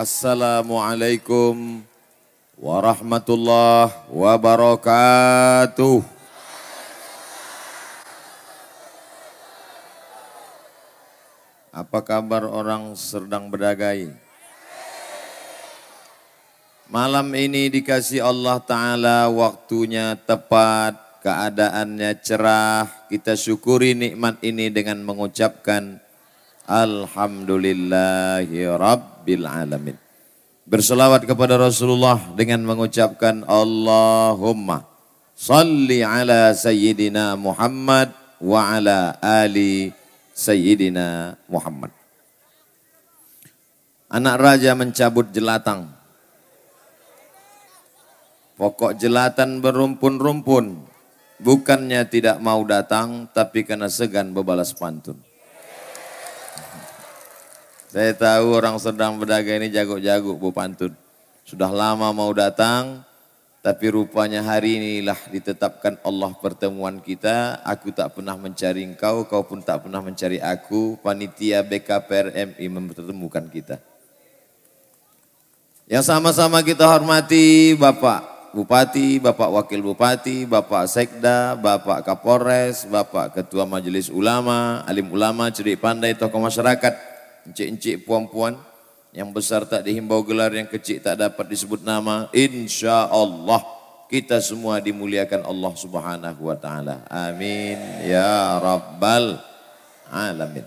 Assalamualaikum warahmatullahi wabarakatuh. Apa kabar orang sedang berdagai? Malam ini dikasih Allah Ta'ala waktunya tepat, keadaannya cerah. Kita syukuri nikmat ini dengan mengucapkan Alhamdulillahi Rabbil Alamin. Berselawat kepada Rasulullah dengan mengucapkan Allahumma salli ala Sayyidina Muhammad wa ala ali Sayyidina Muhammad. Anak raja mencabut jelatang. Pokok jelatan berumpun-rumpun. Bukannya tidak mau datang, tapi karena segan berbalas pantun. Saya tahu orang sedang berdagang ini jago-jago Bu Pantun. Sudah lama mau datang, tapi rupanya hari inilah ditetapkan Allah pertemuan kita. Aku tak pernah mencari engkau, kau pun tak pernah mencari aku. Panitia BKPRMI mempertemukan kita. Yang sama-sama kita hormati Bapak Bupati, Bapak Wakil Bupati, Bapak Sekda, Bapak Kapolres, Bapak Ketua Majelis Ulama, Alim Ulama, Cerik Pandai, Tokoh Masyarakat, encik-encik puan-puan yang besar tak dihimbau gelar, yang kecil tak dapat disebut nama. Insya Allah kita semua dimuliakan Allah Subhanahu wa taala. Amin ya rabbal alamin.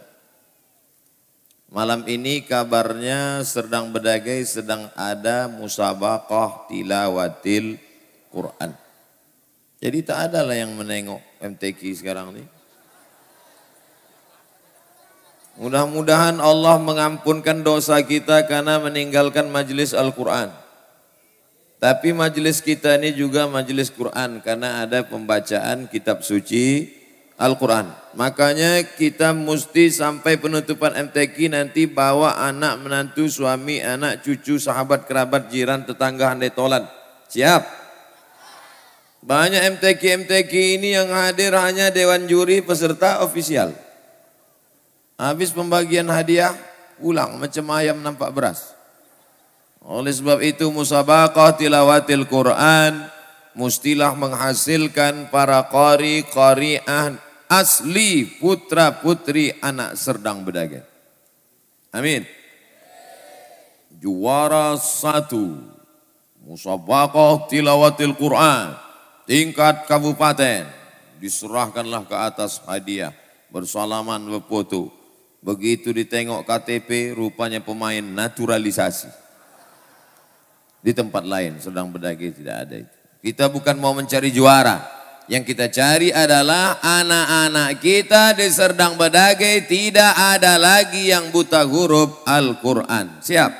Malam ini kabarnya sedang berdagai sedang ada musabaqah tilawatil Quran. Jadi tak ada lah yang menengok MTQ sekarang ni. Mudah-mudahan Allah mengampunkan dosa kita karena meninggalkan majelis Al-Quran. Tapi majelis kita ini juga majelis Quran karena ada pembacaan kitab suci Al-Quran. Makanya kita mesti sampai penutupan MTQ nanti bawa anak menantu, suami, anak, cucu, sahabat, kerabat, jiran, tetangga, handai tolan. Siap? Banyak MTQ-MTQ ini yang hadir hanya Dewan Juri peserta ofisial. Habis pembagian hadiah, ulang macam ayam nampak beras. Oleh sebab itu musabaqah tilawatil Quran mustilah menghasilkan para qari qari'ah asli putra putri anak serdang bedagai. Amin. Juara satu musabaqah tilawatil Quran tingkat kabupaten diserahkanlah ke atas hadiah bersalaman berfoto Begitu ditengok KTP rupanya pemain naturalisasi. Di tempat lain sedang berdagi tidak ada itu. Kita bukan mau mencari juara. Yang kita cari adalah anak-anak kita di Serdang Bedagai tidak ada lagi yang buta huruf Al-Quran. Siap?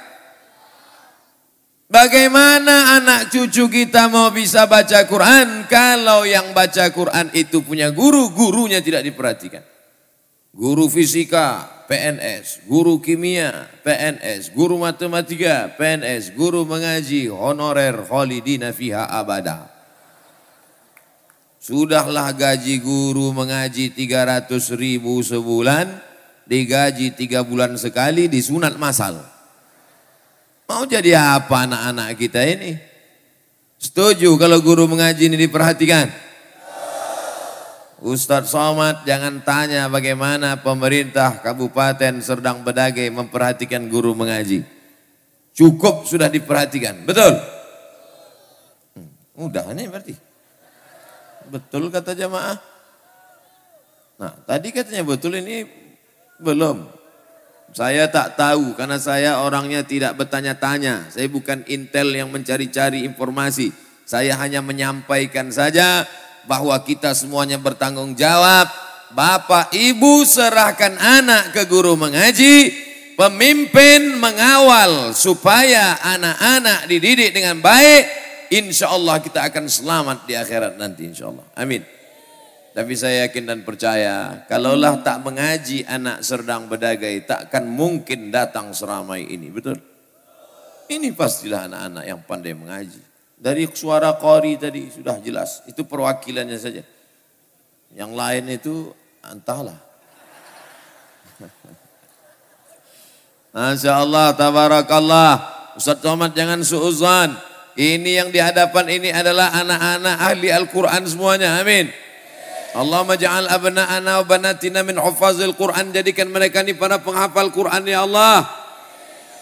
Bagaimana anak cucu kita mau bisa baca Quran kalau yang baca Quran itu punya guru, gurunya tidak diperhatikan. Guru fisika, PNS, guru kimia, PNS, guru matematika, PNS, guru mengaji, honorer, holidina fiha abada. Sudahlah gaji guru mengaji 300 ribu sebulan, digaji tiga bulan sekali, disunat masal. Mau jadi apa anak-anak kita ini? Setuju kalau guru mengaji ini diperhatikan? Ustadz Somad jangan tanya bagaimana pemerintah Kabupaten Serdang Bedage memperhatikan guru mengaji. Cukup sudah diperhatikan, betul? Hmm, udah ini berarti. Betul kata jamaah. Nah tadi katanya betul ini belum. Saya tak tahu karena saya orangnya tidak bertanya-tanya. Saya bukan intel yang mencari-cari informasi. Saya hanya menyampaikan saja bahwa kita semuanya bertanggung jawab. Bapak, Ibu serahkan anak ke guru mengaji, pemimpin mengawal supaya anak-anak dididik dengan baik. Insya Allah kita akan selamat di akhirat nanti insya Allah. Amin. Tapi saya yakin dan percaya, kalaulah tak mengaji anak serdang bedagai, takkan mungkin datang seramai ini. Betul? Ini pastilah anak-anak yang pandai mengaji. Dari suara kori tadi sudah jelas. Itu perwakilannya saja. Yang lain itu entahlah. Masya Allah, tabarakallah. Ustaz Somad jangan suuzan. Ini yang di hadapan ini adalah anak-anak ahli Al-Quran semuanya. Amin. Allahumma ja'al abna'ana wa banatina min hufazil Quran. Jadikan mereka ini para penghafal Quran ya Allah.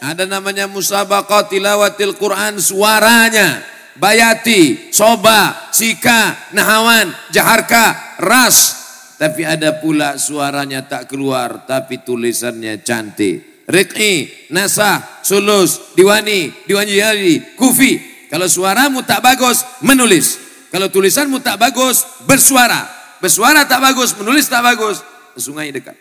Ada namanya musabaqah tilawatil Quran suaranya. Bayati, Soba, Sika, Nahawan, Jaharka, Ras. Tapi ada pula suaranya tak keluar tapi tulisannya cantik. Rik'i, Nasah, Sulus, Diwani, Diwani Jari, Kufi. Kalau suaramu tak bagus, menulis. Kalau tulisanmu tak bagus, bersuara. Bersuara tak bagus, menulis tak bagus. Sungai dekat.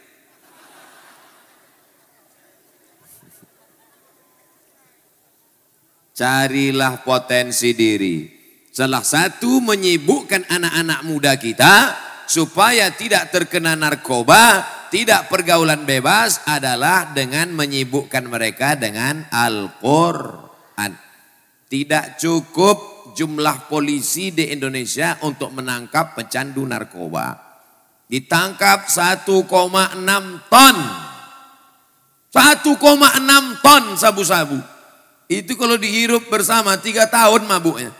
Carilah potensi diri. Salah satu menyibukkan anak-anak muda kita supaya tidak terkena narkoba, tidak pergaulan bebas adalah dengan menyibukkan mereka dengan Al-Quran. Tidak cukup jumlah polisi di Indonesia untuk menangkap pecandu narkoba. Ditangkap 1,6 ton. 1,6 ton sabu-sabu. Itu kalau dihirup bersama tiga tahun mabuknya.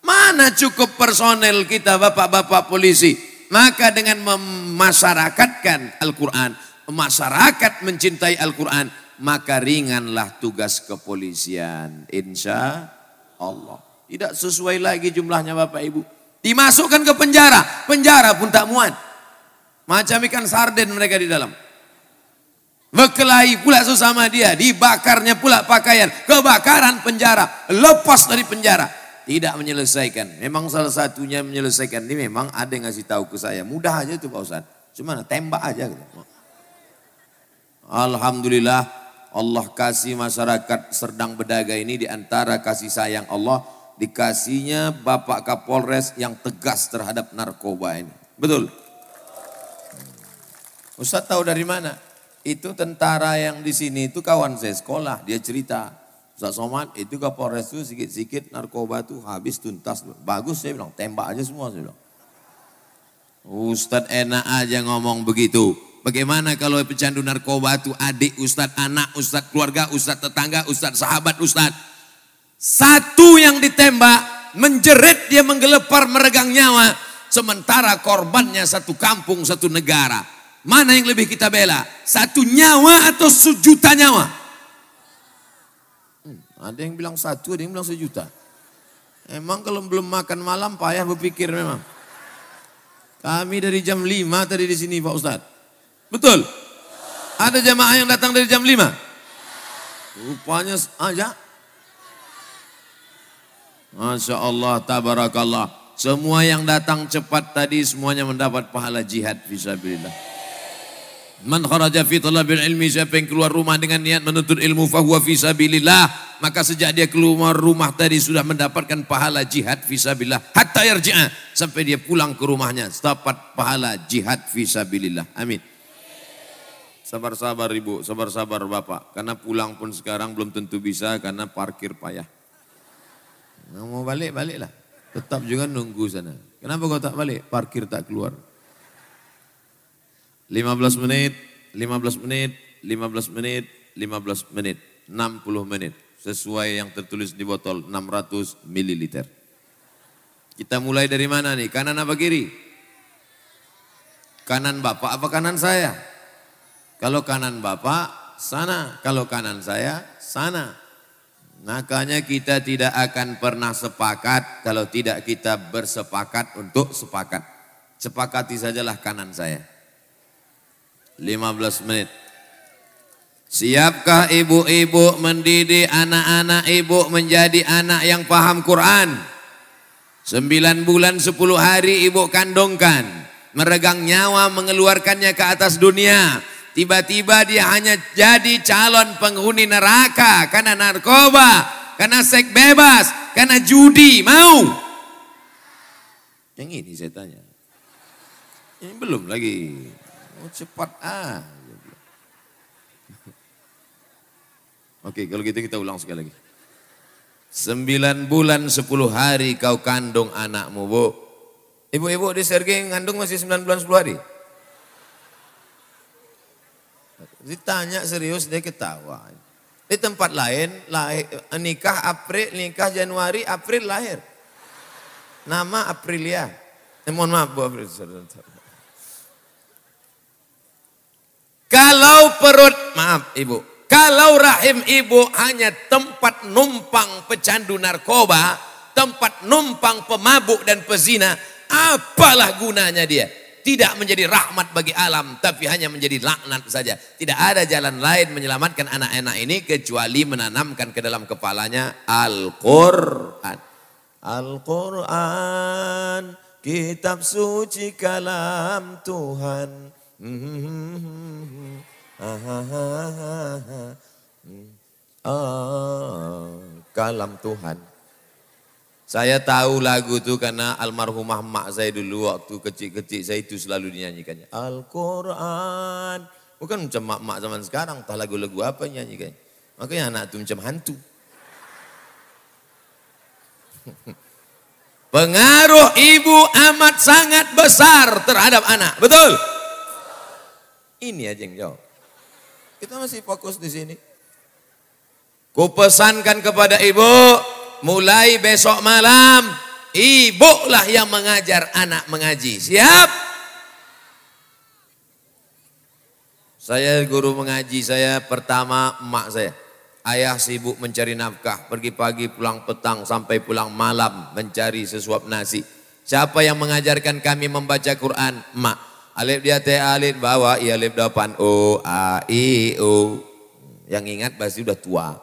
Mana cukup personel kita bapak-bapak polisi. Maka dengan memasyarakatkan Al-Quran. Masyarakat mencintai Al-Quran. Maka ringanlah tugas kepolisian. Insya Allah. Tidak sesuai lagi jumlahnya bapak ibu. Dimasukkan ke penjara. Penjara pun tak muat. Macam ikan sarden mereka di dalam. Berkelahi pula sesama dia. Dibakarnya pula pakaian. Kebakaran penjara. Lepas dari penjara. Tidak menyelesaikan. Memang salah satunya menyelesaikan. Ini memang ada yang ngasih tahu ke saya. Mudah aja itu Pak Ustadz. Cuma tembak aja. Alhamdulillah Allah kasih masyarakat Serdang Bedaga ini diantara kasih sayang Allah. Dikasihnya Bapak Kapolres yang tegas terhadap narkoba ini. Betul. Ustadz tahu dari mana? itu tentara yang di sini itu kawan saya sekolah, dia cerita. Ustaz Somad, itu ke Polres itu sikit-sikit narkoba tuh habis tuntas. Bagus saya bilang, tembak aja semua saya bilang. Ustadz enak aja ngomong begitu. Bagaimana kalau pecandu narkoba itu adik Ustadz, anak Ustadz, keluarga Ustadz, tetangga Ustadz, sahabat Ustadz. Satu yang ditembak, menjerit dia menggelepar meregang nyawa. Sementara korbannya satu kampung, satu negara. Mana yang lebih kita bela? Satu nyawa atau sejuta nyawa? Hmm, ada yang bilang satu, ada yang bilang sejuta. Emang kalau belum makan malam payah berpikir memang. Kami dari jam 5 tadi di sini Pak Ustadz. Betul? Ada jamaah yang datang dari jam 5? Rupanya aja. Ah, ya. Masya Allah, tabarakallah. Semua yang datang cepat tadi semuanya mendapat pahala jihad Bismillahirrahmanirrahim. Man kharaja fi talabil ilmi siapa yang keluar rumah dengan niat menuntut ilmu fahuwa fi sabilillah maka sejak dia keluar rumah tadi sudah mendapatkan pahala jihad fi sabilillah hatta yarji'a sampai dia pulang ke rumahnya dapat pahala jihad fi sabilillah amin Sabar-sabar ibu, sabar-sabar bapak. Karena pulang pun sekarang belum tentu bisa karena parkir payah. Nah, mau balik, baliklah. Tetap juga nunggu sana. Kenapa kau tak balik? Parkir tak keluar. 15 menit, 15 menit, 15 menit, 15 menit, 60 menit. Sesuai yang tertulis di botol 600 ml. Kita mulai dari mana nih? Kanan apa kiri? Kanan Bapak apa kanan saya? Kalau kanan Bapak, sana. Kalau kanan saya, sana. Makanya kita tidak akan pernah sepakat kalau tidak kita bersepakat untuk sepakat. Sepakati sajalah kanan saya. 15 menit. Siapkah ibu-ibu mendidik anak-anak ibu menjadi anak yang paham Quran? Sembilan bulan sepuluh hari ibu kandungkan, meregang nyawa mengeluarkannya ke atas dunia. Tiba-tiba dia hanya jadi calon penghuni neraka karena narkoba, karena seks bebas, karena judi. Mau? Yang ini saya tanya. Ini belum lagi. Oh, cepat ah. Oke, kalau gitu kita ulang sekali lagi. Sembilan bulan sepuluh hari kau kandung anakmu, Bu. Ibu-ibu di Sergi ngandung masih sembilan bulan sepuluh hari. Ditanya serius dia ketawa. Di tempat lain lahir, eh, nikah April, nikah Januari, April lahir. Nama Aprilia. Eh, mohon maaf Bu April. Kalau perut, maaf ibu, kalau rahim ibu hanya tempat numpang pecandu narkoba, tempat numpang pemabuk dan pezina, apalah gunanya dia? Tidak menjadi rahmat bagi alam, tapi hanya menjadi laknat saja. Tidak ada jalan lain menyelamatkan anak-anak ini kecuali menanamkan ke dalam kepalanya Al-Quran. Al-Quran, kitab suci kalam Tuhan Mm-hmm. Ah, kalam Tuhan. Saya tahu lagu itu karena almarhumah mak saya dulu waktu kecil-kecil saya itu selalu dinyanyikannya. Al-Quran. Bukan macam mak-mak zaman sekarang, entah lagu-lagu apa yang nyanyikan. Makanya anak itu macam hantu. Pengaruh ibu amat sangat besar terhadap anak. Betul? Ini aja yang jawab. Kita masih fokus di sini. Kupesankan kepada ibu, mulai besok malam, ibu lah yang mengajar anak mengaji. Siap? Saya guru mengaji, saya pertama emak saya. Ayah sibuk mencari nafkah, pergi pagi pulang petang sampai pulang malam mencari sesuap nasi. Siapa yang mengajarkan kami membaca Quran? Emak. Alif dia teh alif bawa ia alif depan o a i u. Yang ingat pasti udah tua.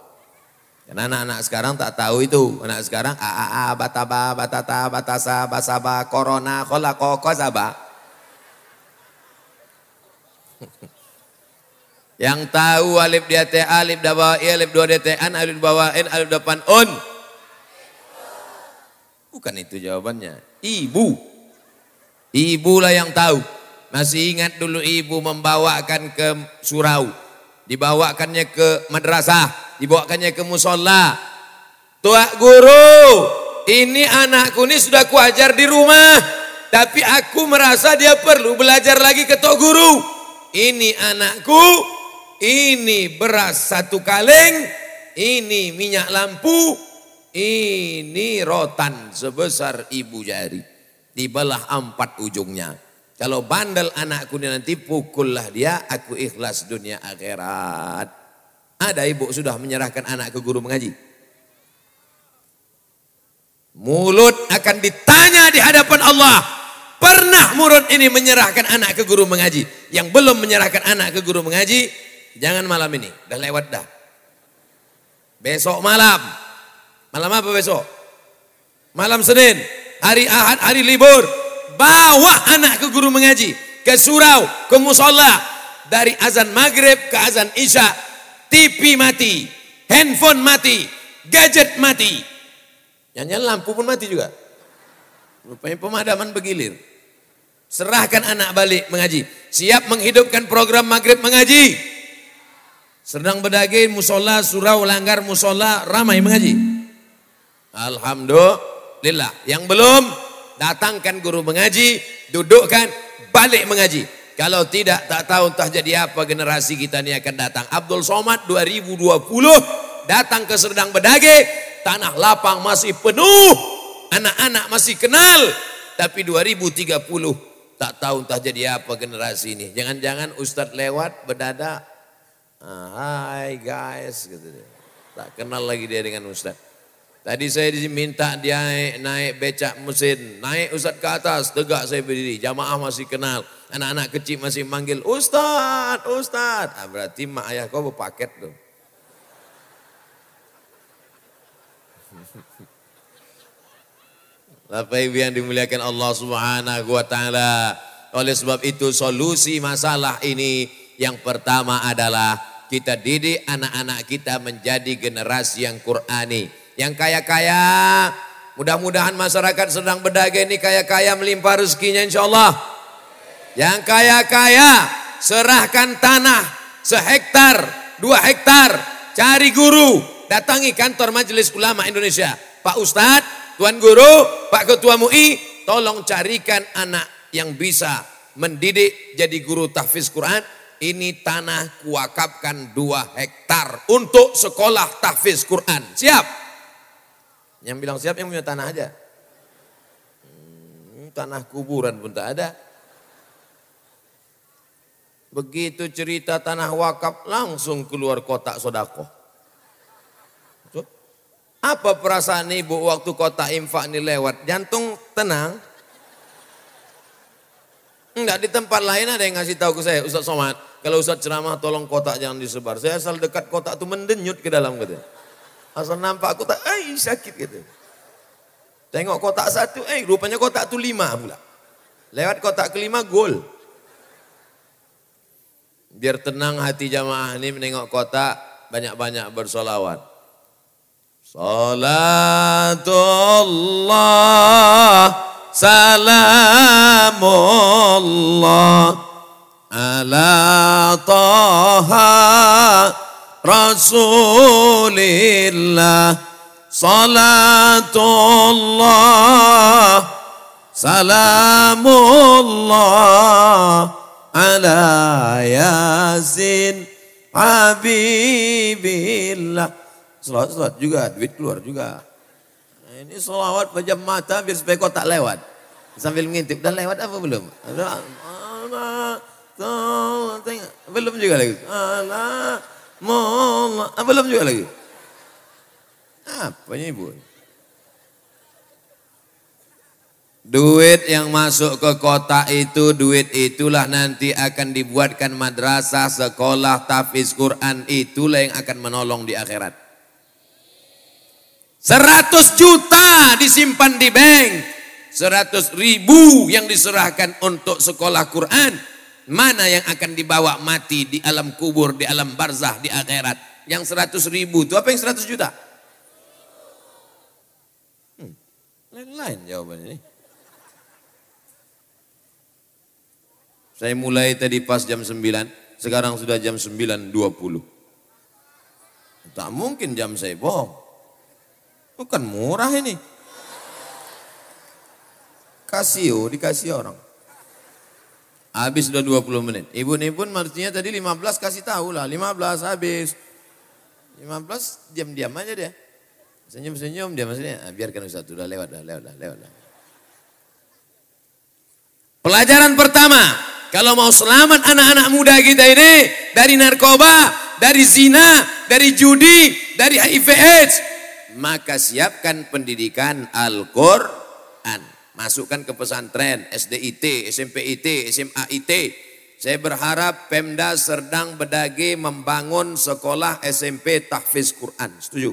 Karena anak-anak sekarang tak tahu itu. Anak sekarang a a a bataba batata batasa basaba corona kolako kosaba. Yang tahu alif dia teh alif bawah, ia alif dua dia teh an alif bawah n alif depan on. Bukan itu jawabannya. Ibu. Ibulah yang tahu. Masih ingat dulu ibu membawakan ke surau, dibawakannya ke madrasah, dibawakannya ke musola. Tuak guru, ini anakku ini sudah kuajar di rumah, tapi aku merasa dia perlu belajar lagi ke tok guru. Ini anakku, ini beras satu kaleng, ini minyak lampu, ini rotan sebesar ibu jari. dibelah empat ujungnya. Kalau bandel anakku ini nanti pukullah dia, aku ikhlas dunia akhirat. Ada ibu sudah menyerahkan anak ke guru mengaji. Mulut akan ditanya di hadapan Allah. Pernah murid ini menyerahkan anak ke guru mengaji? Yang belum menyerahkan anak ke guru mengaji, jangan malam ini, dah lewat dah. Besok malam. Malam apa besok? Malam Senin, hari Ahad, hari libur. Bawa anak ke guru mengaji, ke surau, ke musola. Dari azan maghrib ke azan isya, TV mati, handphone mati, gadget mati. nyanyian lampu pun mati juga. Rupanya pemadaman bergilir. Serahkan anak balik mengaji. Siap menghidupkan program maghrib mengaji. Sedang berdagi musola, surau, langgar, musola, ramai mengaji. Alhamdulillah. Yang belum, Datangkan guru mengaji, dudukkan, balik mengaji. Kalau tidak, tak tahu entah jadi apa generasi kita ini akan datang. Abdul Somad 2020 datang ke Serdang Bedage, tanah lapang masih penuh, anak-anak masih kenal. Tapi 2030 tak tahu entah jadi apa generasi ini. Jangan-jangan Ustadz lewat berdadak, ah, hai guys, gitu Tak kenal lagi dia dengan Ustadz. Tadi saya diminta dia naik, becak mesin. Naik Ustaz ke atas, tegak saya berdiri. Jamaah masih kenal. Anak-anak kecil masih manggil, ustad, ustad. Ah, berarti mak ayah kau berpaket tuh. Bapak Ibu yang dimuliakan Allah Subhanahu wa taala. Oleh sebab itu solusi masalah ini yang pertama adalah kita didik anak-anak kita menjadi generasi yang Qurani yang kaya-kaya, mudah-mudahan masyarakat sedang berdagang ini kaya-kaya melimpah rezekinya insya Allah. Yang kaya-kaya, serahkan tanah sehektar, dua hektar, cari guru, datangi kantor Majelis Ulama Indonesia. Pak Ustadz, Tuan Guru, Pak Ketua MUI, tolong carikan anak yang bisa mendidik jadi guru tahfiz Quran, ini tanah kuakapkan dua hektar untuk sekolah tahfiz Quran. Siap? Yang bilang siap yang punya tanah aja. Hmm, tanah kuburan pun tak ada. Begitu cerita tanah wakaf langsung keluar kotak sodako. Apa perasaan ibu waktu kotak infak ini lewat? Jantung tenang. Enggak di tempat lain ada yang ngasih tahu ke saya, Ustaz Somad. Kalau Ustaz ceramah tolong kotak jangan disebar. Saya asal dekat kotak itu mendenyut ke dalam katanya. Asal nampak kotak, eh sakit gitu. Tengok kotak satu, eh rupanya kotak tu lima pula. Lewat kotak kelima gol. Biar tenang hati jamaah ini menengok kotak, banyak-banyak bersolawat. Salatullah Salamullah Ala Taha رسول salatullah salamullah الله سلام الله على ياسين Habibillah. Selawat-selawat juga, duit keluar juga. Nah, ini selawat pejam mata biar supaya kau tak lewat. Sambil ngintip, dan lewat apa belum? Belum juga lagi. Mola. Ah, belum juga lagi. Apanya ibu? Duit yang masuk ke kota itu, duit itulah nanti akan dibuatkan madrasah, sekolah, tafiz Quran. Itulah yang akan menolong di akhirat. 100 juta disimpan di bank. 100 ribu yang diserahkan untuk sekolah Quran. Mana yang akan dibawa mati di alam kubur, di alam barzah, di akhirat? Yang 100 ribu itu apa yang 100 juta? lain hmm, lain-lain jawabannya ini. Saya mulai tadi pas jam 9, sekarang sudah jam 9.20. Tak mungkin jam saya bohong. Bukan murah ini. Kasio dikasih orang. Habis sudah 20 menit. Ibu ini pun tadi tadi 15 kasih tahu lah. 15 habis. 15 diam-diam aja dia. Senyum-senyum dia maksudnya. Ah, biarkan Ustaz. sudah lewat, dah lewat, dah lewat. Dah. Pelajaran pertama. Kalau mau selamat anak-anak muda kita ini. Dari narkoba, dari zina, dari judi, dari HIV AIDS. Maka siapkan pendidikan Al-Quran masukkan ke pesantren, SDIT, SMPIT, SMAIT. Saya berharap Pemda Serdang Bedage membangun sekolah SMP Tahfiz Quran. Setuju?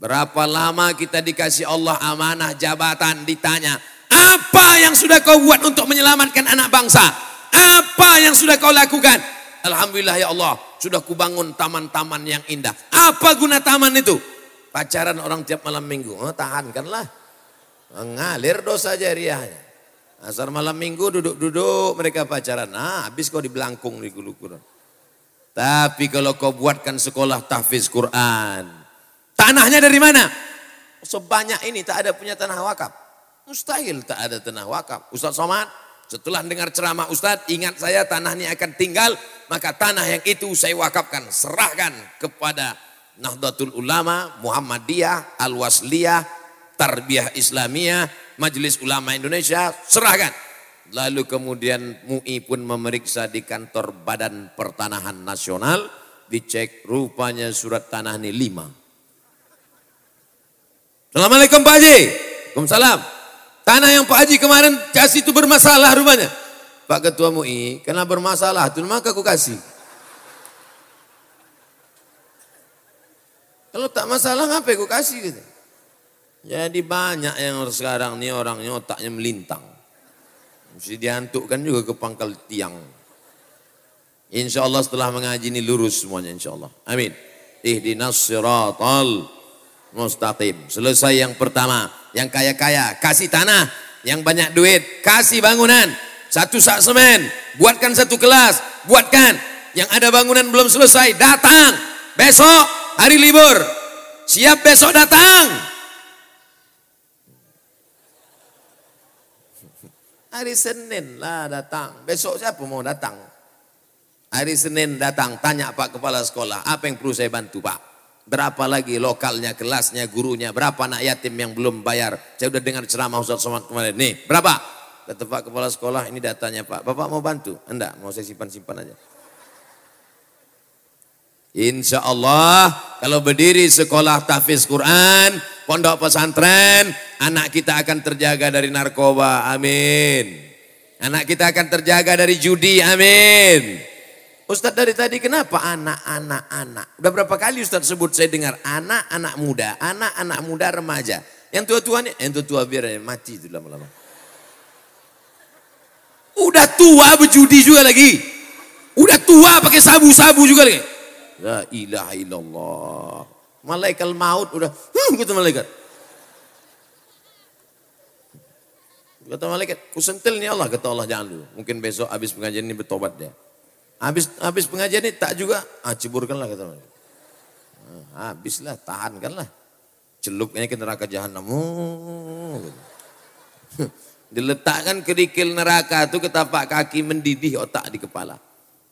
Berapa lama kita dikasih Allah amanah jabatan ditanya, apa yang sudah kau buat untuk menyelamatkan anak bangsa? Apa yang sudah kau lakukan? Alhamdulillah ya Allah, sudah kubangun taman-taman yang indah. Apa guna taman itu? Pacaran orang tiap malam minggu, oh, tahankanlah mengalir dosa jariahnya. Asar malam minggu duduk-duduk mereka pacaran. Nah habis kau dibelangkung di gulung Tapi kalau kau buatkan sekolah tahfiz Quran. Tanahnya dari mana? Sebanyak ini tak ada punya tanah wakaf. Mustahil tak ada tanah wakaf. Ustaz Somad setelah dengar ceramah Ustadz ingat saya tanah ini akan tinggal. Maka tanah yang itu saya wakafkan. Serahkan kepada Nahdlatul Ulama Muhammadiyah Al-Wasliyah Tarbiyah Islamiyah Majelis Ulama Indonesia serahkan. Lalu kemudian MUI pun memeriksa di kantor Badan Pertanahan Nasional dicek rupanya surat tanah ini lima. Assalamualaikum Pak Haji. Waalaikumsalam. Tanah yang Pak Haji kemarin kasih itu bermasalah rupanya. Pak Ketua MUI, kena bermasalah itu maka aku kasih. Kalau tak masalah ngapain aku kasih gitu. Jadi banyak yang sekarang nih orangnya otaknya melintang. Mesti diantukkan juga ke pangkal tiang. Insya Allah setelah mengaji ini lurus semuanya insya Allah. Amin. Ihdinas siratal mustaqim. Selesai yang pertama. Yang kaya-kaya kasih tanah. Yang banyak duit kasih bangunan. Satu sak semen. Buatkan satu kelas. Buatkan. Yang ada bangunan belum selesai datang. Besok hari libur. Siap besok datang. Hari Senin lah datang. Besok siapa mau datang? Hari Senin datang, tanya Pak Kepala Sekolah, apa yang perlu saya bantu Pak? Berapa lagi lokalnya, kelasnya, gurunya, berapa anak yatim yang belum bayar? Saya sudah dengar ceramah Ustaz Somad kemarin. Nih, berapa? Kata Pak Kepala Sekolah, ini datanya Pak. Bapak mau bantu? Enggak, mau saya simpan-simpan aja. Insya Allah kalau berdiri sekolah tahfiz Quran, pondok pesantren, anak kita akan terjaga dari narkoba. Amin. Anak kita akan terjaga dari judi. Amin. Ustadz dari tadi kenapa anak, anak, anak. Udah berapa kali Ustadz sebut saya dengar anak, anak muda, anak, anak muda, remaja. Yang tua-tua nih, yang tua-tua biar mati itu lama-lama. Udah tua berjudi juga lagi. Udah tua pakai sabu-sabu juga lagi. La ilaha illallah. Malaikat maut udah, huh, kata malaikat. Kata malaikat, kusentil nih Allah, kata Allah jangan dulu. Mungkin besok habis pengajian ini bertobat dia. Habis habis pengajian ini tak juga, ah ciburkanlah kata malaikat. Ah, habislah, tahankanlah. Celupnya ke neraka jahanam. Oh, Diletakkan kerikil neraka itu ketapak kaki mendidih otak di kepala.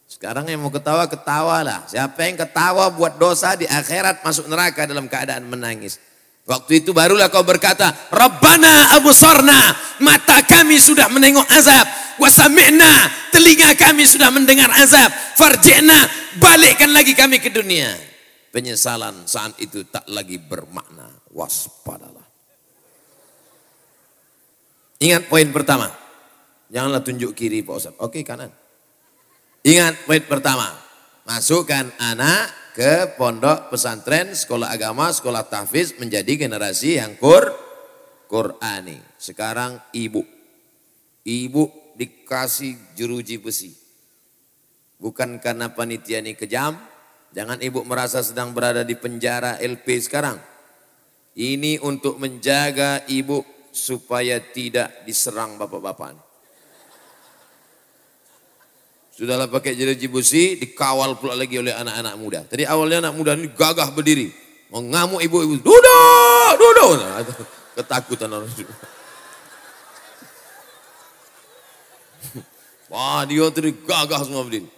Sekarang yang mau ketawa, ketawalah. Siapa yang ketawa buat dosa di akhirat masuk neraka dalam keadaan menangis. Waktu itu barulah kau berkata, Rabbana Abu Sorna, mata kami sudah menengok azab. Wasami'na, telinga kami sudah mendengar azab. Farji'na, balikkan lagi kami ke dunia. Penyesalan saat itu tak lagi bermakna. Waspadalah. Ingat poin pertama. Janganlah tunjuk kiri Pak Ustaz. Oke kanan. Ingat poin pertama, masukkan anak ke pondok pesantren, sekolah agama, sekolah tahfiz menjadi generasi yang kur Qurani. Sekarang ibu. Ibu dikasih jeruji besi. Bukan karena panitia ini kejam, jangan ibu merasa sedang berada di penjara LP sekarang. Ini untuk menjaga ibu supaya tidak diserang bapak-bapak. Sudahlah pakai jeruji Jibusi, dikawal pula lagi oleh anak-anak muda. Tadi awalnya anak muda ini gagah berdiri. Mengamuk ibu-ibu, duduk, duduk. Nah, ketakutan orang itu. Wah dia tadi gagah semua berdiri.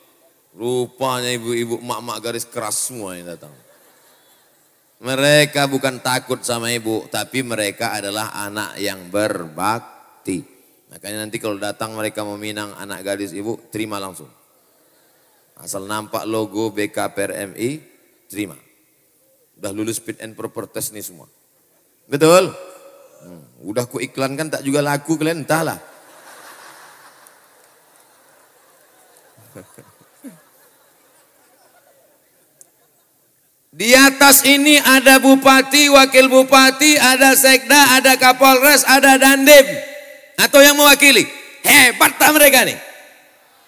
Rupanya ibu-ibu mak-mak garis keras semua yang datang. Mereka bukan takut sama ibu, tapi mereka adalah anak yang berbakti. Makanya nanti kalau datang mereka meminang anak gadis ibu, terima langsung. Asal nampak logo BKPRMI, terima. Udah lulus fit and proper test nih semua. Betul? Hmm, udah ku iklankan tak juga laku kalian, entahlah. Di atas ini ada bupati, wakil bupati, ada sekda, ada kapolres, ada dandim. Atau yang mewakili? Hebat tak mereka nih?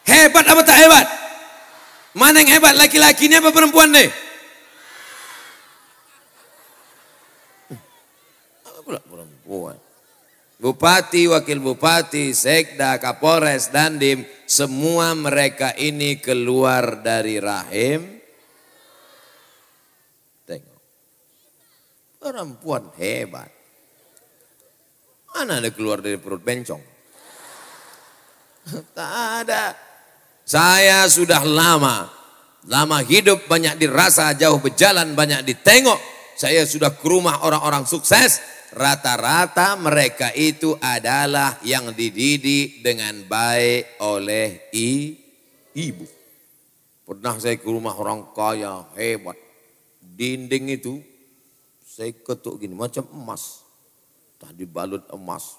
Hebat apa tak hebat? Mana yang hebat laki-laki ini apa perempuan nih? Apa perempuan? Bupati, wakil bupati, sekda, kapolres, dan dandim, semua mereka ini keluar dari rahim. Tengok. Perempuan hebat. Mana ada keluar dari perut bencong? Tak ada. Saya sudah lama, lama hidup banyak dirasa, jauh berjalan banyak ditengok. Saya sudah ke rumah orang-orang sukses, rata-rata mereka itu adalah yang dididik dengan baik oleh i, ibu. Pernah saya ke rumah orang kaya, hebat. Dinding itu saya ketuk gini, macam emas entah dibalut emas.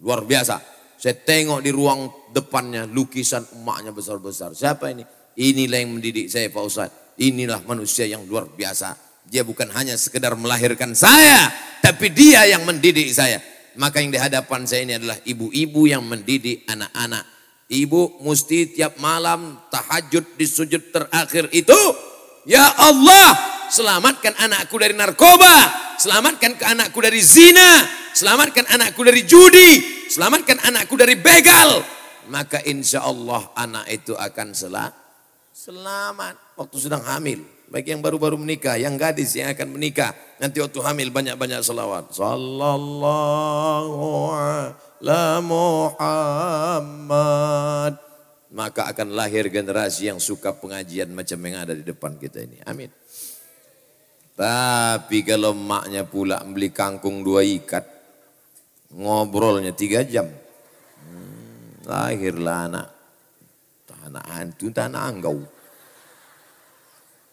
Luar biasa. Saya tengok di ruang depannya lukisan emaknya besar-besar. Siapa ini? Inilah yang mendidik saya Pak Ustaz. Inilah manusia yang luar biasa. Dia bukan hanya sekedar melahirkan saya, tapi dia yang mendidik saya. Maka yang di hadapan saya ini adalah ibu-ibu yang mendidik anak-anak. Ibu mesti tiap malam tahajud di sujud terakhir itu. Ya Allah, selamatkan anakku dari narkoba selamatkan ke anakku dari zina, selamatkan anakku dari judi, selamatkan anakku dari begal. Maka insya Allah anak itu akan selamat. Selamat waktu sedang hamil. Bagi yang baru-baru menikah, yang gadis yang akan menikah, nanti waktu hamil banyak-banyak selawat. Sallallahu ala Muhammad. Maka akan lahir generasi yang suka pengajian macam yang ada di depan kita ini. Amin. Tapi kalau maknya pula beli kangkung dua ikat, ngobrolnya tiga jam. Hmm, lahirlah anak. Tanah hantu, tanah anggau.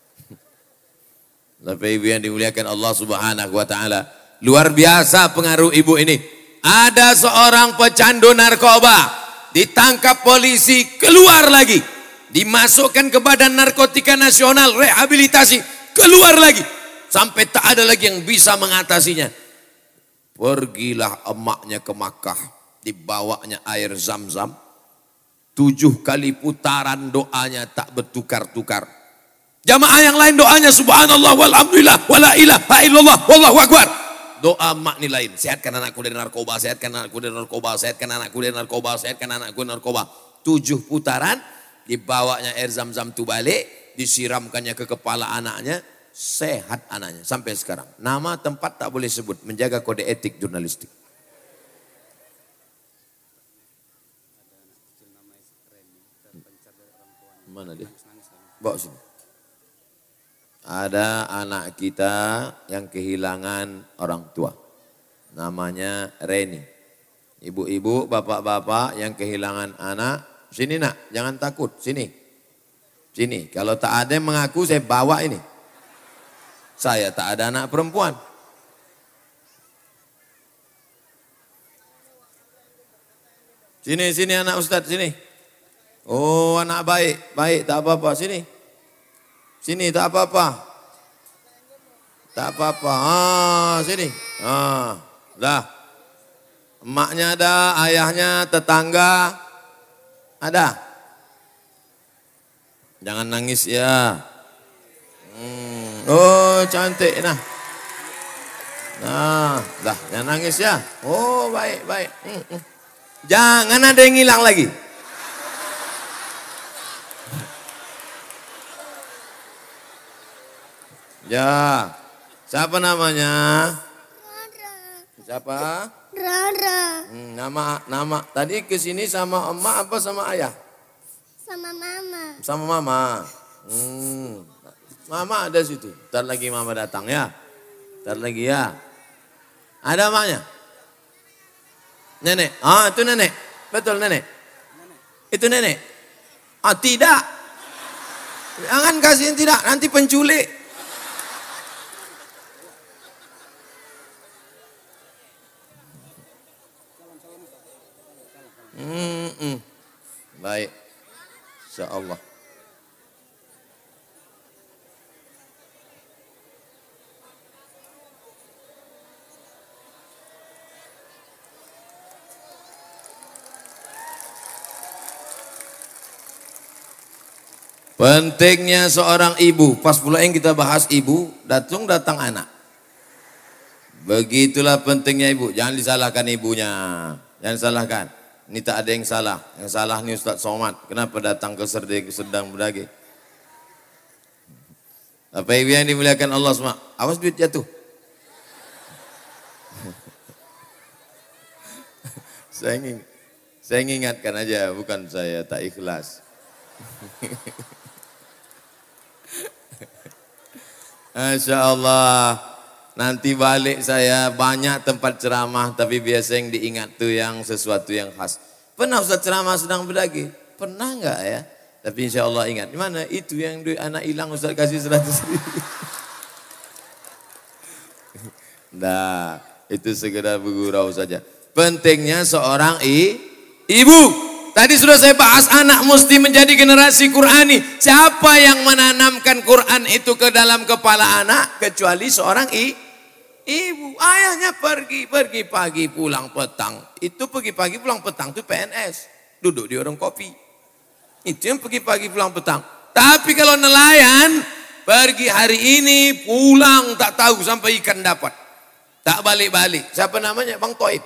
Tapi ibu yang dimuliakan Allah subhanahu wa ta'ala. Luar biasa pengaruh ibu ini. Ada seorang pecandu narkoba. Ditangkap polisi, keluar lagi. Dimasukkan ke badan narkotika nasional, rehabilitasi. Keluar lagi Sampai tak ada lagi yang bisa mengatasinya. Pergilah emaknya ke Makkah. Dibawanya air zam-zam. Tujuh kali putaran doanya tak bertukar-tukar. Jamaah yang lain doanya subhanallah walhamdulillah wala ilaha illallah wallahu akbar. Doa emak ni lain. Sehatkan anakku dari narkoba, sehatkan anakku dari narkoba, sehatkan anakku dari narkoba, sehatkan anakku dari narkoba. Tujuh putaran dibawanya air zam-zam tu balik, disiramkannya ke kepala anaknya, sehat anaknya sampai sekarang. Nama tempat tak boleh sebut, menjaga kode etik jurnalistik. Mana dia? Bawa sini. Ada anak kita yang kehilangan orang tua. Namanya Reni. Ibu-ibu, bapak-bapak yang kehilangan anak, sini nak, jangan takut, sini. Sini, kalau tak ada yang mengaku saya bawa ini. Saya tak ada anak perempuan. Sini, sini anak Ustadz, sini. Oh anak baik, baik tak apa-apa, sini. Sini tak apa-apa. Tak apa-apa, ah, sini. Ah, dah. Emaknya ada, ayahnya, tetangga. Ada. Jangan nangis ya. Oh cantik nah. Nah, dah jangan nangis ya. Oh baik baik. Hmm, hmm. Jangan ada yang hilang lagi. Ya, siapa namanya? Siapa? Rara. Hmm, nama nama tadi ke sini sama emak apa sama ayah? Sama mama. Sama mama. Hmm. Mama ada situ. Ntar lagi mama datang ya. Ntar lagi ya. Ada mamanya? Nenek. Ah itu nenek. Betul nenek. nenek. Itu nenek. Ah tidak. Jangan kasih tidak. Nanti penculik. Hmm hmm. Baik. Allah. Pentingnya seorang ibu. Pas pula yang kita bahas ibu, datang datang anak. Begitulah pentingnya ibu. Jangan disalahkan ibunya. Jangan salahkan. Ini tak ada yang salah. Yang salah ini Ustaz Somad. Kenapa datang ke serdeg sedang berdagi? Apa ibu yang dimuliakan Allah SWT? Awas duit jatuh. saya ingin, saya ingatkan aja, bukan saya tak ikhlas. Insya Allah nanti balik saya banyak tempat ceramah tapi biasa yang diingat tuh yang sesuatu yang khas. Pernah usah ceramah sedang berlagi? Pernah enggak ya? Tapi insya Allah ingat. Di mana itu yang duit anak hilang usah kasih 100 nah, itu segera bergurau saja. Pentingnya seorang i, ibu. Tadi sudah saya bahas anak mesti menjadi generasi Qurani. Siapa yang menanamkan Quran itu ke dalam kepala anak kecuali seorang i, ibu. Ayahnya pergi, pergi pagi pulang petang. Itu pergi pagi pulang petang itu PNS. Duduk di orang kopi. Itu yang pergi pagi pulang petang. Tapi kalau nelayan pergi hari ini pulang tak tahu sampai ikan dapat. Tak balik-balik. Siapa namanya? Bang Toib.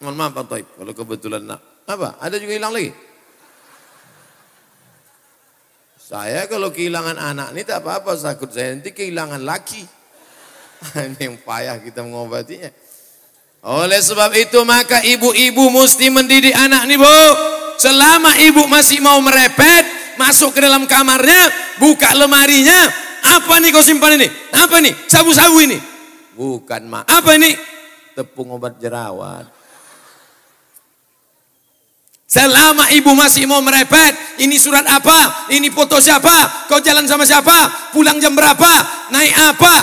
Mohon maaf Bang Toib kalau kebetulan nak apa? Ada juga hilang lagi? Saya kalau kehilangan anak ini tak apa-apa takut saya nanti kehilangan laki. ini yang payah kita mengobatinya. Oleh sebab itu maka ibu-ibu mesti mendidik anak nih bu. Selama ibu masih mau merepet, masuk ke dalam kamarnya, buka lemarinya. Apa nih kau simpan ini? Apa nih? Sabu-sabu ini? Bukan mak. Apa ini? Tepung obat jerawat. Selama ibu masih mau merepet, ini surat apa, ini foto siapa, kau jalan sama siapa, pulang jam berapa, naik apa.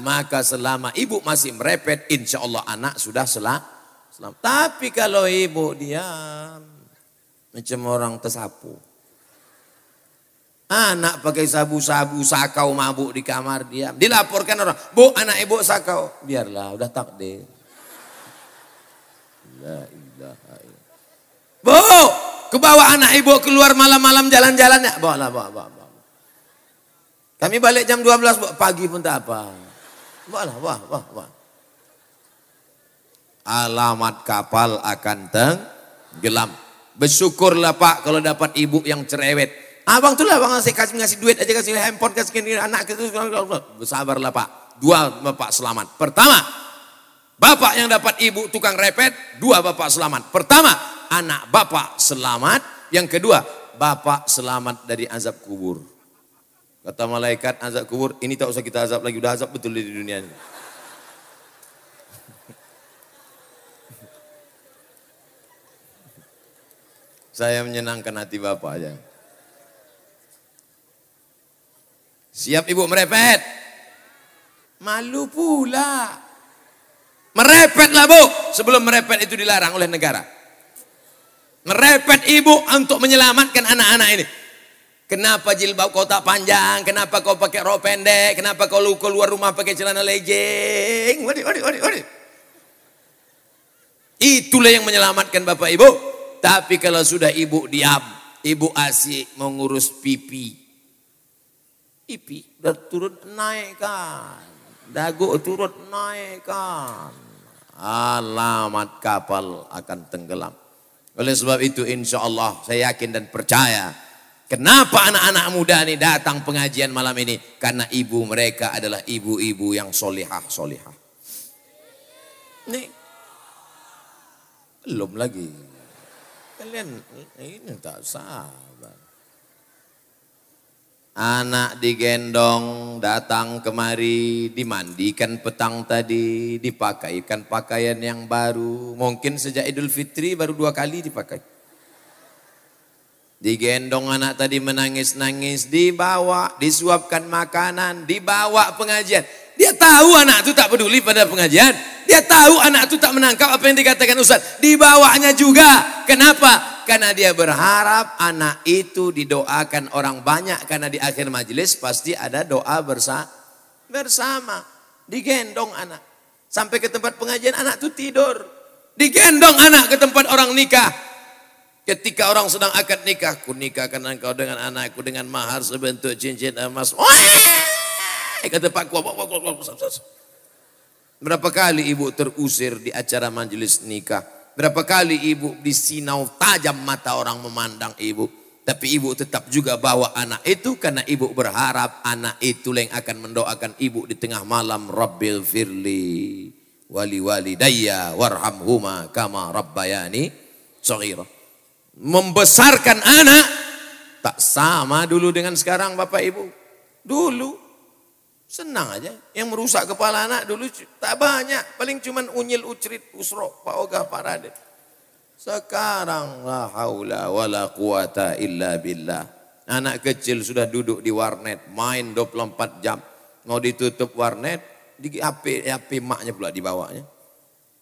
Maka selama ibu masih merepet, insya Allah anak sudah selam. selam. Tapi kalau ibu diam, macam orang tersapu. Anak pakai sabu-sabu, sakau mabuk di kamar diam. Dilaporkan orang, bu anak ibu sakau. Biarlah, udah takdir. Nah, Bu, ke bawah anak ibu keluar malam-malam jalan-jalan ya. Bawa lah, bawa, bawa, bawa. Kami balik jam 12, bawa. pagi pun tak apa. Bawa lah, bawa, bawa, bawa. Alamat kapal akan tenggelam. Bersyukurlah Pak kalau dapat ibu yang cerewet. Abang tuh lah abang ngasih, kasih ngasih duit aja kasih handphone kasih gini anak itu bersabarlah pak. Dua bapak selamat. Pertama, bapak yang dapat ibu tukang repet, dua bapak selamat. Pertama, anak bapak selamat. Yang kedua, bapak selamat dari azab kubur. Kata malaikat azab kubur, ini tak usah kita azab lagi, udah azab betul di dunia ini. Saya menyenangkan hati bapak aja. Siap ibu merepet. Malu pula. Merepetlah bu. Sebelum merepet itu dilarang oleh negara. Merepet ibu untuk menyelamatkan anak-anak ini. Kenapa jilbab kau tak panjang? Kenapa kau pakai rok pendek? Kenapa kau keluar rumah pakai celana legging? Wadi, wadi, wadi, wadi. Itulah yang menyelamatkan bapak ibu. Tapi kalau sudah ibu diam, ibu asyik mengurus pipi. Pipi udah turut naikkan. Dagu turut kan. Alamat kapal akan tenggelam. Oleh sebab itu insya Allah saya yakin dan percaya. Kenapa anak-anak muda ini datang pengajian malam ini? Karena ibu mereka adalah ibu-ibu yang solihah solihah. Nih, belum lagi. Kalian eh, ini tak salah. Anak digendong datang kemari, dimandikan petang tadi, dipakaikan pakaian yang baru. Mungkin sejak Idul Fitri baru dua kali dipakai. Digendong anak tadi menangis-nangis, dibawa, disuapkan makanan, dibawa pengajian. Dia tahu anak itu tak peduli pada pengajian. Dia tahu anak itu tak menangkap apa yang dikatakan Ustaz. bawahnya juga. Kenapa? Karena dia berharap anak itu didoakan orang banyak. Karena di akhir majelis pasti ada doa bersa bersama. Digendong anak. Sampai ke tempat pengajian anak itu tidur. Digendong anak ke tempat orang nikah. Ketika orang sedang akad nikah. Ku nikahkan engkau dengan anakku dengan mahar sebentuk cincin emas. Wah! kata Pak Kuah. Berapa kali ibu terusir di acara majelis nikah. Berapa kali ibu disinau tajam mata orang memandang ibu. Tapi ibu tetap juga bawa anak itu karena ibu berharap anak itu yang akan mendoakan ibu di tengah malam. Rabbil firli wali wali daya Warham Huma, kama rabbayani sogira. Membesarkan anak tak sama dulu dengan sekarang Bapak Ibu. Dulu Senang aja. Yang merusak kepala anak dulu tak banyak. Paling cuman unyil ucrit usro. Pak Oga Radit Sekarang la haula wa la quwata illa billah. Anak kecil sudah duduk di warnet. Main 24 jam. Mau ditutup warnet. Di api, api maknya pula dibawanya.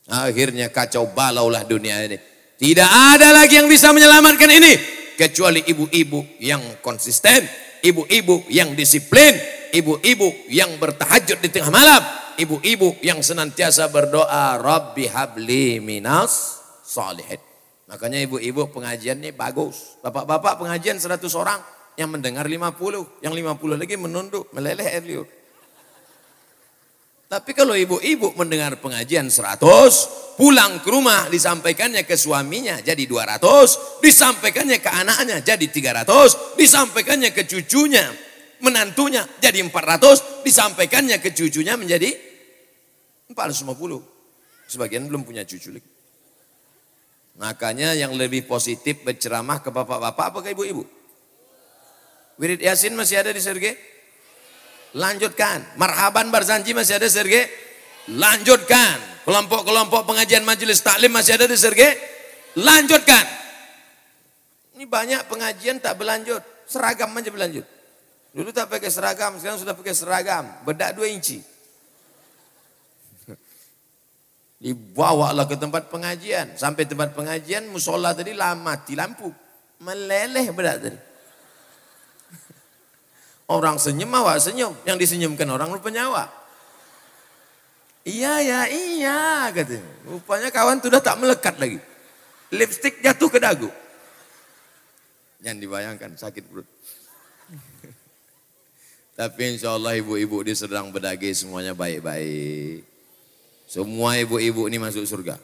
Akhirnya kacau balau lah dunia ini. Tidak ada lagi yang bisa menyelamatkan ini. Kecuali ibu-ibu yang konsisten. Ibu-ibu yang disiplin ibu-ibu yang bertahajud di tengah malam, ibu-ibu yang senantiasa berdoa, Rabbi habli minas salihin. Makanya ibu-ibu pengajian ini bagus. Bapak-bapak pengajian 100 orang, yang mendengar 50, yang 50 lagi menunduk, meleleh air liur. Tapi kalau ibu-ibu mendengar pengajian 100, pulang ke rumah disampaikannya ke suaminya jadi 200, disampaikannya ke anaknya jadi 300, disampaikannya ke cucunya menantunya jadi 400, disampaikannya ke cucunya menjadi 450. Sebagian belum punya cucu lagi. Makanya yang lebih positif berceramah ke bapak-bapak apa ke ibu-ibu? Wirid Yasin masih ada di Sergei? Lanjutkan. Marhaban Barzanji masih ada Sergei? Lanjutkan. Kelompok-kelompok pengajian majelis taklim masih ada di Sergei? Lanjutkan. Ini banyak pengajian tak berlanjut. Seragam aja berlanjut. Dulu tak pakai seragam, sekarang sudah pakai seragam. Bedak dua inci. Dibawalah ke tempat pengajian. Sampai tempat pengajian, musola tadi lama, mati lampu. Meleleh bedak tadi. Orang senyum awak senyum. Yang disenyumkan orang lupa nyawa. Iya, ya, iya, iya katanya. Rupanya kawan sudah tak melekat lagi. Lipstick jatuh ke dagu. Jangan dibayangkan, sakit perut. Tapi insya Allah ibu-ibu di Serdang Bedagi semuanya baik-baik. Semua ibu-ibu ini masuk surga.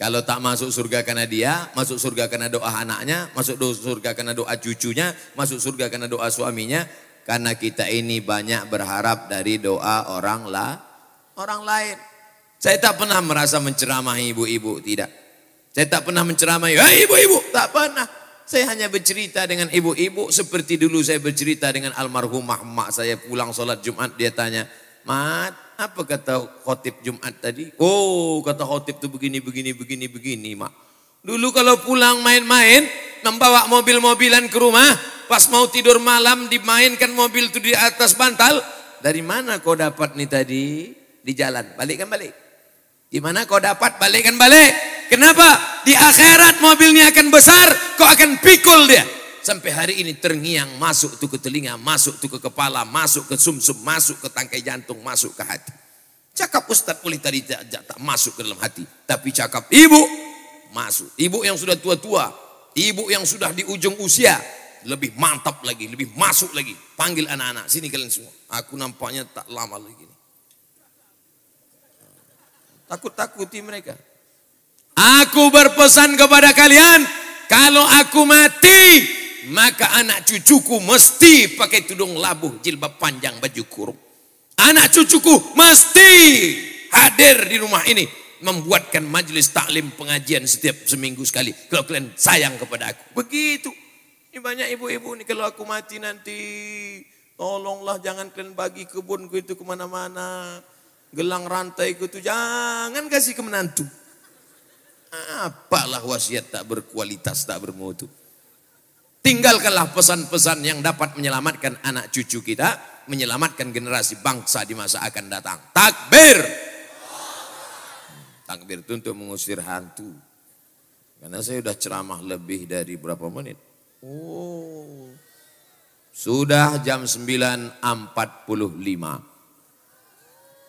Kalau tak masuk surga karena dia, masuk surga karena doa anaknya, masuk surga karena doa cucunya, masuk surga karena doa suaminya, karena kita ini banyak berharap dari doa orang lah, orang lain. Saya tak pernah merasa menceramahi ibu-ibu, tidak. Saya tak pernah menceramahi, "Hei ibu-ibu," tak pernah. Saya hanya bercerita dengan ibu-ibu seperti dulu saya bercerita dengan almarhumah mak saya pulang sholat Jumat dia tanya, Mat, apa kata khotib Jumat tadi? Oh, kata khotib tuh begini, begini, begini, begini, Mak. Dulu kalau pulang main-main, membawa mobil-mobilan ke rumah, pas mau tidur malam dimainkan mobil itu di atas bantal. Dari mana kau dapat nih tadi? Di jalan, balikkan balik. di mana kau dapat? Balikkan balik. Kenapa? di akhirat mobilnya akan besar, kau akan pikul dia. Sampai hari ini terngiang masuk tuh ke telinga, masuk tuh ke kepala, masuk ke sumsum, masuk ke tangkai jantung, masuk ke hati. Cakap Ustaz Uli tadi tak, tak masuk ke dalam hati. Tapi cakap ibu masuk. Ibu yang sudah tua-tua. Ibu yang sudah di ujung usia. Lebih mantap lagi, lebih masuk lagi. Panggil anak-anak, sini kalian semua. Aku nampaknya tak lama lagi. Takut-takuti mereka. Aku berpesan kepada kalian, kalau aku mati, maka anak cucuku mesti pakai tudung labuh, jilbab panjang, baju kurung. Anak cucuku mesti hadir di rumah ini, membuatkan majelis taklim pengajian setiap seminggu sekali. Kalau kalian sayang kepada aku, begitu. Ini banyak ibu-ibu nih kalau aku mati nanti, tolonglah jangan kalian bagi kebunku itu kemana-mana. Gelang rantai itu jangan kasih ke menantu. Apalah wasiat tak berkualitas, tak bermutu. Tinggalkanlah pesan-pesan yang dapat menyelamatkan anak cucu kita, menyelamatkan generasi bangsa di masa akan datang. Takbir. Takbir itu untuk mengusir hantu. Karena saya sudah ceramah lebih dari berapa menit. Oh. Sudah jam 9.45.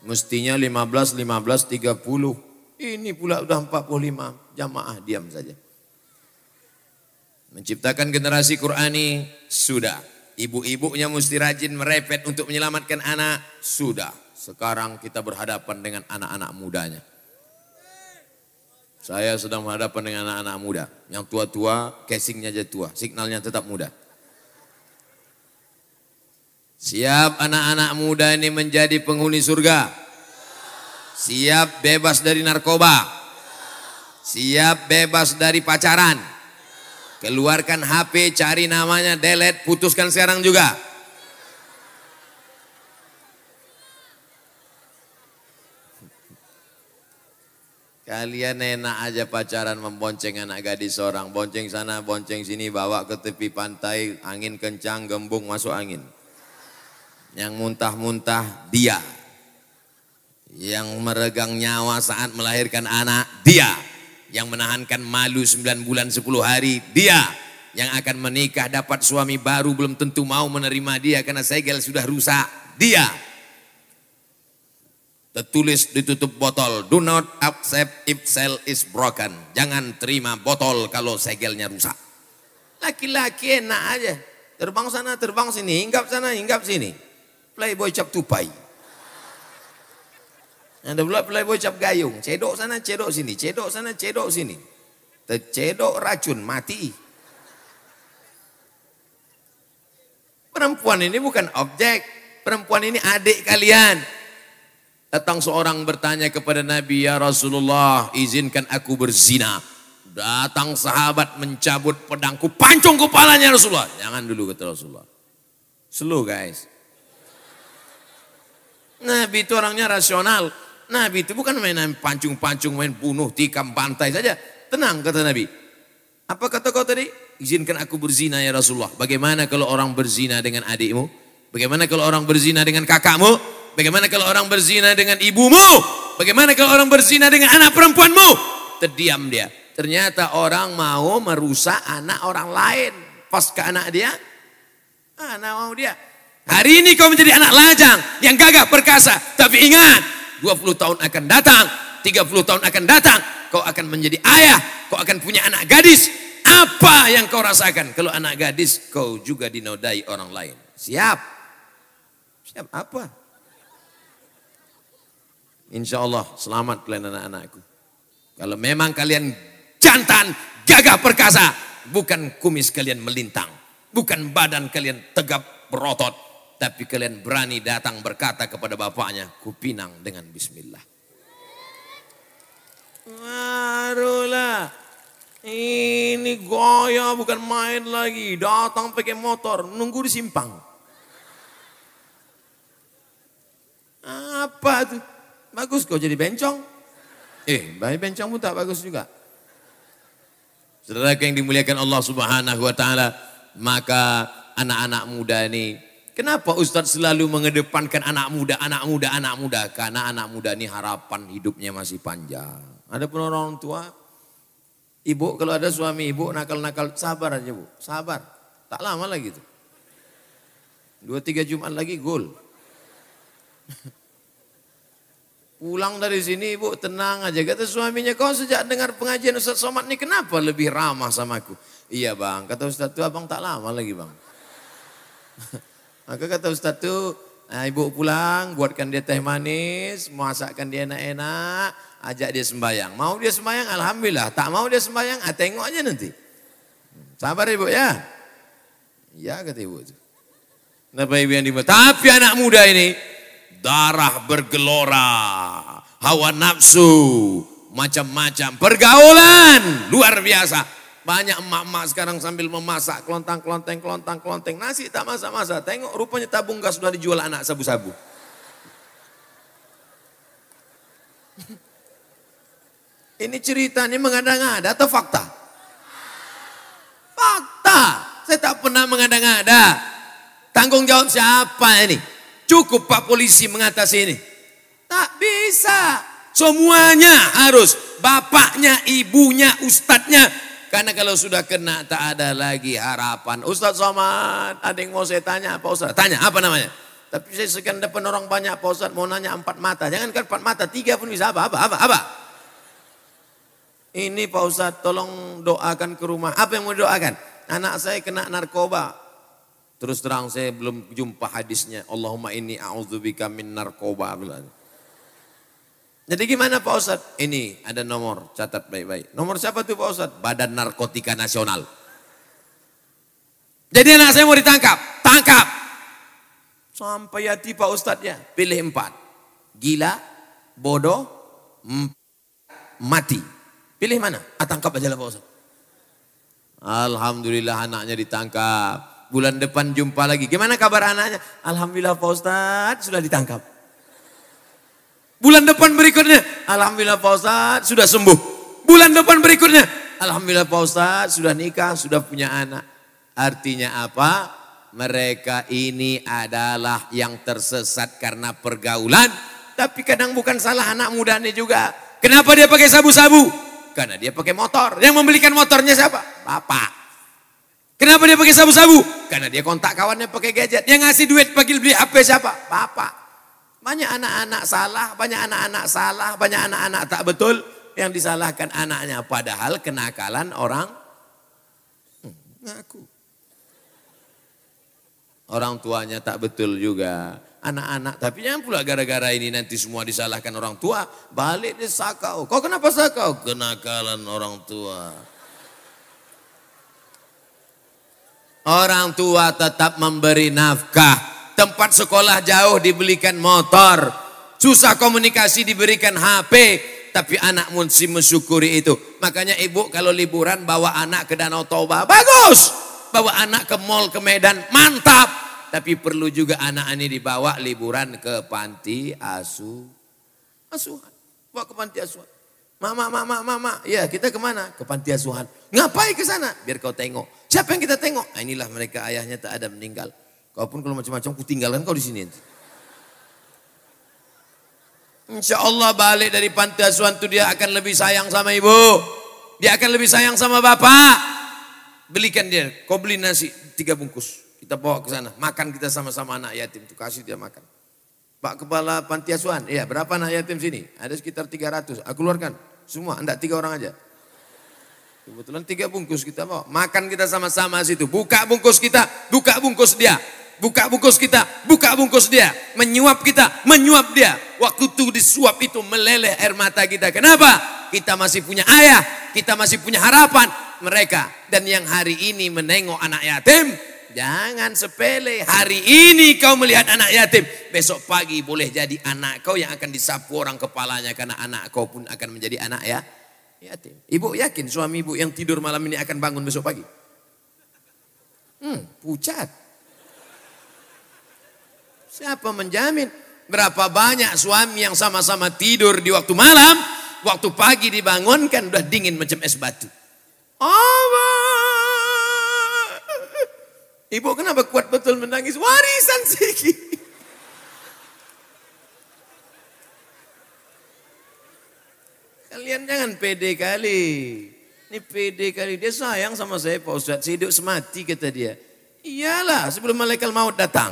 Mestinya 15, 15, 30. Ini pula sudah 45 jamaah diam saja. Menciptakan generasi Qurani sudah. Ibu-ibunya mesti rajin merepet untuk menyelamatkan anak sudah. Sekarang kita berhadapan dengan anak-anak mudanya. Saya sedang berhadapan dengan anak-anak muda. Yang tua-tua, casingnya aja tua. Signalnya tetap muda. Siap anak-anak muda ini menjadi penghuni surga. Siap bebas dari narkoba. Siap bebas dari pacaran. Keluarkan HP, cari namanya, delete, putuskan sekarang juga. Kalian enak aja pacaran membonceng anak gadis orang. Bonceng sana, bonceng sini, bawa ke tepi pantai, angin kencang, gembung, masuk angin. Yang muntah-muntah dia yang meregang nyawa saat melahirkan anak, dia yang menahankan malu 9 bulan 10 hari, dia yang akan menikah dapat suami baru belum tentu mau menerima dia karena segel sudah rusak, dia tertulis ditutup botol, do not accept if cell is broken, jangan terima botol kalau segelnya rusak. Laki-laki enak aja, terbang sana, terbang sini, hinggap sana, hinggap sini. Playboy cap tupai. Ada pula pula bocap gayung, cedok sana, cedok sini, cedok sana, cedok sini. Tercedok racun, mati. Perempuan ini bukan objek, perempuan ini adik kalian. Datang seorang bertanya kepada Nabi, Ya Rasulullah, izinkan aku berzina. Datang sahabat mencabut pedangku, pancung kepalanya Rasulullah. Jangan dulu kata Rasulullah. Slow guys. Nabi itu orangnya rasional. Nabi itu bukan main pancung-pancung, main bunuh, tikam, pantai saja. Tenang kata Nabi. Apa kata kau tadi? Izinkan aku berzina ya Rasulullah. Bagaimana kalau orang berzina dengan adikmu? Bagaimana kalau orang berzina dengan kakakmu? Bagaimana kalau orang berzina dengan ibumu? Bagaimana kalau orang berzina dengan anak perempuanmu? Terdiam dia. Ternyata orang mau merusak anak orang lain. Pas ke anak dia, ah, anak mau dia. Hari ini kau menjadi anak lajang yang gagah perkasa. Tapi ingat, 20 tahun akan datang, 30 tahun akan datang, kau akan menjadi ayah, kau akan punya anak gadis. Apa yang kau rasakan? Kalau anak gadis, kau juga dinodai orang lain. Siap. Siap apa? Insya Allah selamat kalian anak-anakku. Kalau memang kalian jantan, gagah perkasa, bukan kumis kalian melintang, bukan badan kalian tegap berotot, tapi kalian berani datang berkata kepada bapaknya, kupinang dengan bismillah. Marulah. ini goya bukan main lagi. Datang pakai motor, nunggu di simpang. Apa tuh? Bagus kau jadi bencong. Eh, bayi bencong pun tak bagus juga. Saudara yang dimuliakan Allah Subhanahu wa taala, maka anak-anak muda ini Kenapa Ustadz selalu mengedepankan anak muda, anak muda, anak muda? Karena anak muda ini harapan hidupnya masih panjang. Ada pun orang tua, ibu kalau ada suami ibu nakal-nakal, sabar aja bu, sabar. Tak lama lagi itu. Dua tiga Jumat lagi gol. Pulang dari sini ibu tenang aja. Kata suaminya kau sejak dengar pengajian Ustaz Somad ini kenapa lebih ramah sama aku? Iya bang, kata Ustaz itu abang tak lama lagi bang. Maka ah, kata Ustaz ah, ibu pulang, buatkan dia teh manis, masakkan dia enak-enak, ajak dia sembahyang. Mau dia sembahyang, Alhamdulillah. Tak mau dia sembahyang, ah, tengok aja nanti. Sabar ibu ya. Ya kata ibu itu. Kenapa ibu yang dibuat? Tapi anak muda ini, darah bergelora, hawa nafsu, macam-macam, pergaulan luar biasa. Banyak emak-emak sekarang sambil memasak kelontang, kelonteng, kelontang, kelonteng. Nasi tak masak-masak. Tengok rupanya tabung gas sudah dijual anak sabu-sabu. Ini cerita ini mengada-ngada atau fakta? Fakta. Saya tak pernah mengada-ngada. Tanggung jawab siapa ini? Cukup Pak Polisi mengatasi ini. Tak bisa. Semuanya harus. Bapaknya, ibunya, ustadznya, karena kalau sudah kena tak ada lagi harapan. Ustaz Somad, ada yang mau saya tanya apa Ustaz? Tanya apa namanya? Tapi saya sekian depan orang banyak Pak Ustaz mau nanya empat mata. Jangan kan empat mata, tiga pun bisa apa, apa, apa, apa. Ini Pak Ustaz tolong doakan ke rumah. Apa yang mau doakan? Anak saya kena narkoba. Terus terang saya belum jumpa hadisnya. Allahumma ini a'udzubika min narkoba. Bilang. Jadi gimana Pak Ustadz? Ini ada nomor, catat baik-baik. Nomor siapa tuh Pak Ustadz? Badan Narkotika Nasional. Jadi anak saya mau ditangkap, tangkap. Sampai hati Pak Ustadz ya, pilih empat. Gila, bodoh, mati. Pilih mana? Ah, tangkap aja lah Pak Ustadz. Alhamdulillah anaknya ditangkap. Bulan depan jumpa lagi. Gimana kabar anaknya? Alhamdulillah Pak Ustadz sudah ditangkap. Bulan depan berikutnya, Alhamdulillah Pak Ustadz sudah sembuh. Bulan depan berikutnya, Alhamdulillah Pak Ustadz sudah nikah, sudah punya anak. Artinya apa? Mereka ini adalah yang tersesat karena pergaulan. Tapi kadang bukan salah anak mudanya juga. Kenapa dia pakai sabu-sabu? Karena dia pakai motor. Yang membelikan motornya siapa? Bapak. Kenapa dia pakai sabu-sabu? Karena dia kontak kawannya pakai gadget. Yang ngasih duit pagi beli HP siapa? Bapak. Banyak anak-anak salah, banyak anak-anak salah, banyak anak-anak tak betul. Yang disalahkan anaknya padahal kenakalan orang ngaku. Orang tuanya tak betul juga. Anak-anak, tapi jangan pula gara-gara ini nanti semua disalahkan orang tua. Balik disakau. Kau kenapa sakau? Kenakalan orang tua. Orang tua tetap memberi nafkah tempat sekolah jauh dibelikan motor, susah komunikasi diberikan HP, tapi anak mesti mensyukuri itu. Makanya ibu kalau liburan bawa anak ke Danau Toba, bagus. Bawa anak ke mall ke Medan, mantap. Tapi perlu juga anak ini dibawa liburan ke panti asu asuhan. Bawa ke panti asuhan. Mama, mama, mama. Ya kita kemana? Ke panti asuhan. Ngapain ke sana? Biar kau tengok. Siapa yang kita tengok? Nah, inilah mereka ayahnya tak ada meninggal. Kau pun kalau macam-macam ku tinggalkan kau di sini. Insya Allah balik dari panti asuhan itu dia akan lebih sayang sama ibu. Dia akan lebih sayang sama bapak. Belikan dia, kau beli nasi tiga bungkus. Kita bawa ke sana, makan kita sama-sama anak yatim tuh kasih dia makan. Pak Kepala Panti Asuhan, iya berapa anak yatim sini? Ada sekitar 300, aku keluarkan. Semua, enggak tiga orang aja. Kebetulan tiga bungkus kita bawa. Makan kita sama-sama situ. Buka bungkus kita, buka bungkus dia buka bungkus kita, buka bungkus dia, menyuap kita, menyuap dia. Waktu itu disuap itu meleleh air mata kita. Kenapa? Kita masih punya ayah, kita masih punya harapan mereka. Dan yang hari ini menengok anak yatim, jangan sepele. Hari ini kau melihat anak yatim, besok pagi boleh jadi anak kau yang akan disapu orang kepalanya karena anak kau pun akan menjadi anak ya yatim. Ibu yakin suami ibu yang tidur malam ini akan bangun besok pagi? Hmm, pucat. Siapa menjamin? Berapa banyak suami yang sama-sama tidur di waktu malam, waktu pagi dibangunkan udah dingin macam es batu. Oh, Ibu kenapa kuat betul menangis? Warisan sih? Kalian jangan pede kali. Ini pede kali. Dia sayang sama saya Pak Ustadz. Saya hidup semati kata dia. Iyalah sebelum malaikat maut datang.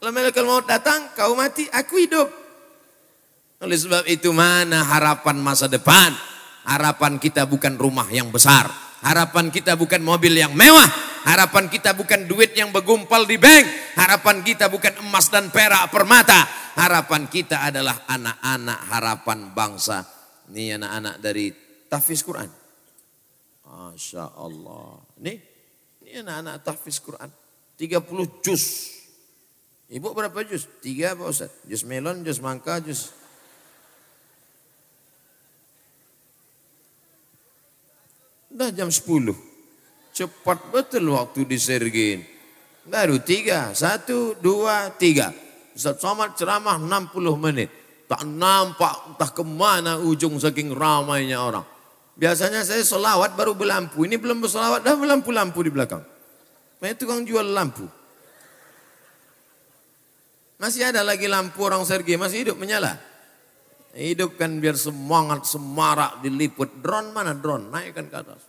Kalau malaikat maut datang, kau mati, aku hidup. Oleh sebab itu mana harapan masa depan? Harapan kita bukan rumah yang besar. Harapan kita bukan mobil yang mewah. Harapan kita bukan duit yang bergumpal di bank. Harapan kita bukan emas dan perak permata. Harapan kita adalah anak-anak harapan bangsa. Ini anak-anak dari tafis Quran. Masya Allah. Nih, ini anak-anak tafis Quran. 30 juz Ibu berapa jus? Tiga Pak Ustaz. Jus melon, jus mangga, jus... Dah jam sepuluh, Cepat betul waktu disergin. Baru tiga. Satu, dua, tiga. Ustaz Somad ceramah enam puluh menit. Tak nampak entah kemana ujung saking ramainya orang. Biasanya saya selawat baru berlampu. Ini belum berselawat dah berlampu-lampu di belakang. Main tukang jual lampu. Masih ada lagi lampu orang Sergei, masih hidup menyala. Hidupkan biar semangat, semarak diliput. Drone mana drone? Naikkan ke atas.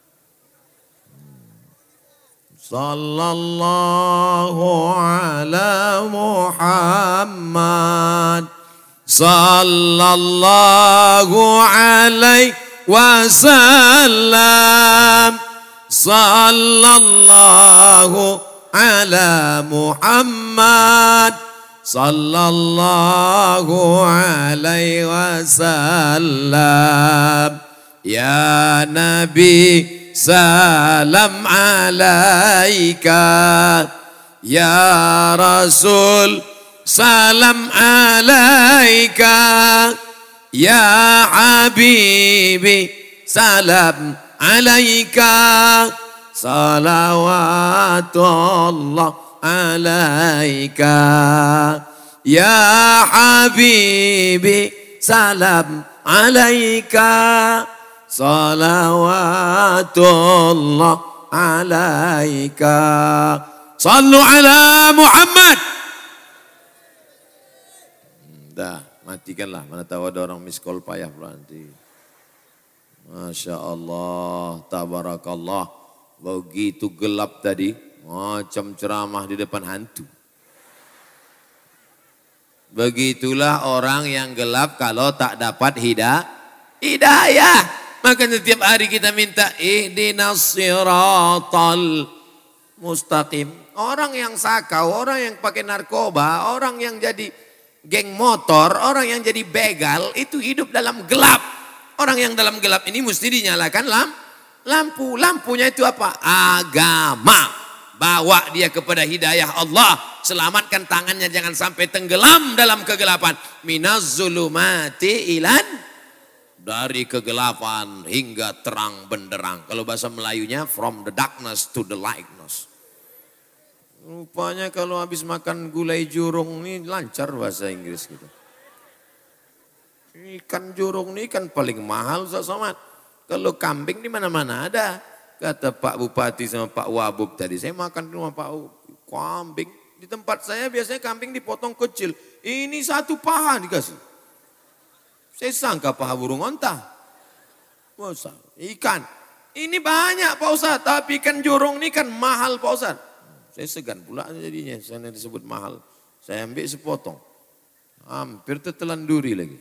Sallallahu ala Muhammad. Sallallahu alaihi wasallam. Sallallahu ala Muhammad. صلى الله عليه وسلم يا نبي سلام عليك يا رسول سلام عليك يا حبيبي سلام عليك صلوات الله alaika ya habibi salam alaika salawatullah alaika sallu ala Muhammad dah matikanlah mana tahu ada orang miskol payah berarti Masya Allah tabarakallah begitu gelap tadi Macam ceramah di depan hantu. Begitulah orang yang gelap kalau tak dapat hidayah. Hidayah. Maka setiap hari kita minta ihdinas siratal mustaqim. Orang yang sakau, orang yang pakai narkoba, orang yang jadi geng motor, orang yang jadi begal itu hidup dalam gelap. Orang yang dalam gelap ini mesti dinyalakan Lampu, lampunya itu apa? Agama bawa dia kepada hidayah Allah selamatkan tangannya jangan sampai tenggelam dalam kegelapan zulumati ilan dari kegelapan hingga terang benderang kalau bahasa Melayunya from the darkness to the lightness rupanya kalau habis makan gulai jurung ini lancar bahasa Inggris gitu ikan jurung ini kan paling mahal Ustaz Somad kalau kambing di mana-mana ada Kata Pak Bupati sama Pak Wabuk tadi, saya makan di rumah Pak Wabuk, kambing. Di tempat saya biasanya kambing dipotong kecil. Ini satu paha dikasih. Saya sangka paha burung onta. Masa, ikan. Ini banyak Pak Ustaz, tapi ikan jorong ini kan mahal Pak Ustaz. Saya segan pula jadinya, saya disebut mahal. Saya ambil sepotong. Hampir tertelan duri lagi.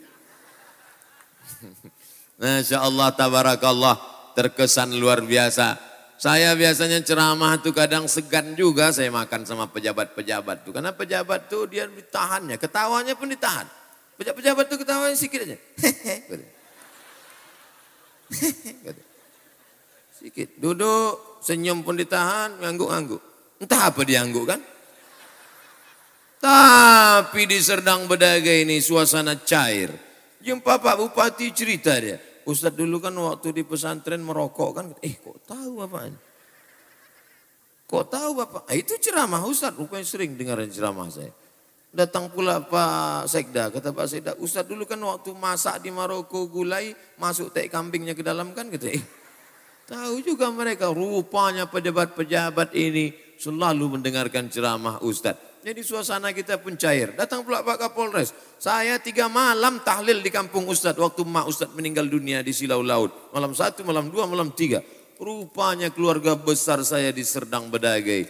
Masya Allah, tabarakallah terkesan luar biasa. Saya biasanya ceramah tuh kadang segan juga saya makan sama pejabat-pejabat tuh. Karena pejabat tuh dia ditahannya, ketawanya pun ditahan. Pejabat-pejabat tuh ketawanya sikit aja. Gitu. Gitu. sikit. Duduk, senyum pun ditahan, ngangguk-ngangguk. Entah apa dia kan. Tapi di Serdang Bedagai ini suasana cair. Jumpa Pak Bupati cerita dia. Ustadz dulu kan waktu di pesantren merokok kan, eh kok tahu apaan? Kok tahu Bapak? Ah, itu ceramah Ustadz, rupanya sering dengar ceramah saya. Datang pula Pak Sekda, kata Pak Sekda, Ustadz dulu kan waktu masak di Maroko gulai, masuk tek kambingnya ke dalam kan gitu. Eh, tahu juga mereka, rupanya pejabat-pejabat ini selalu mendengarkan ceramah Ustadz. Jadi suasana kita pun cair. Datang pula Pak Kapolres. Saya tiga malam tahlil di kampung Ustadz. Waktu mak Ustadz meninggal dunia di Silau Laut. Malam satu, malam dua, malam tiga. Rupanya keluarga besar saya di Serdang Bedagai.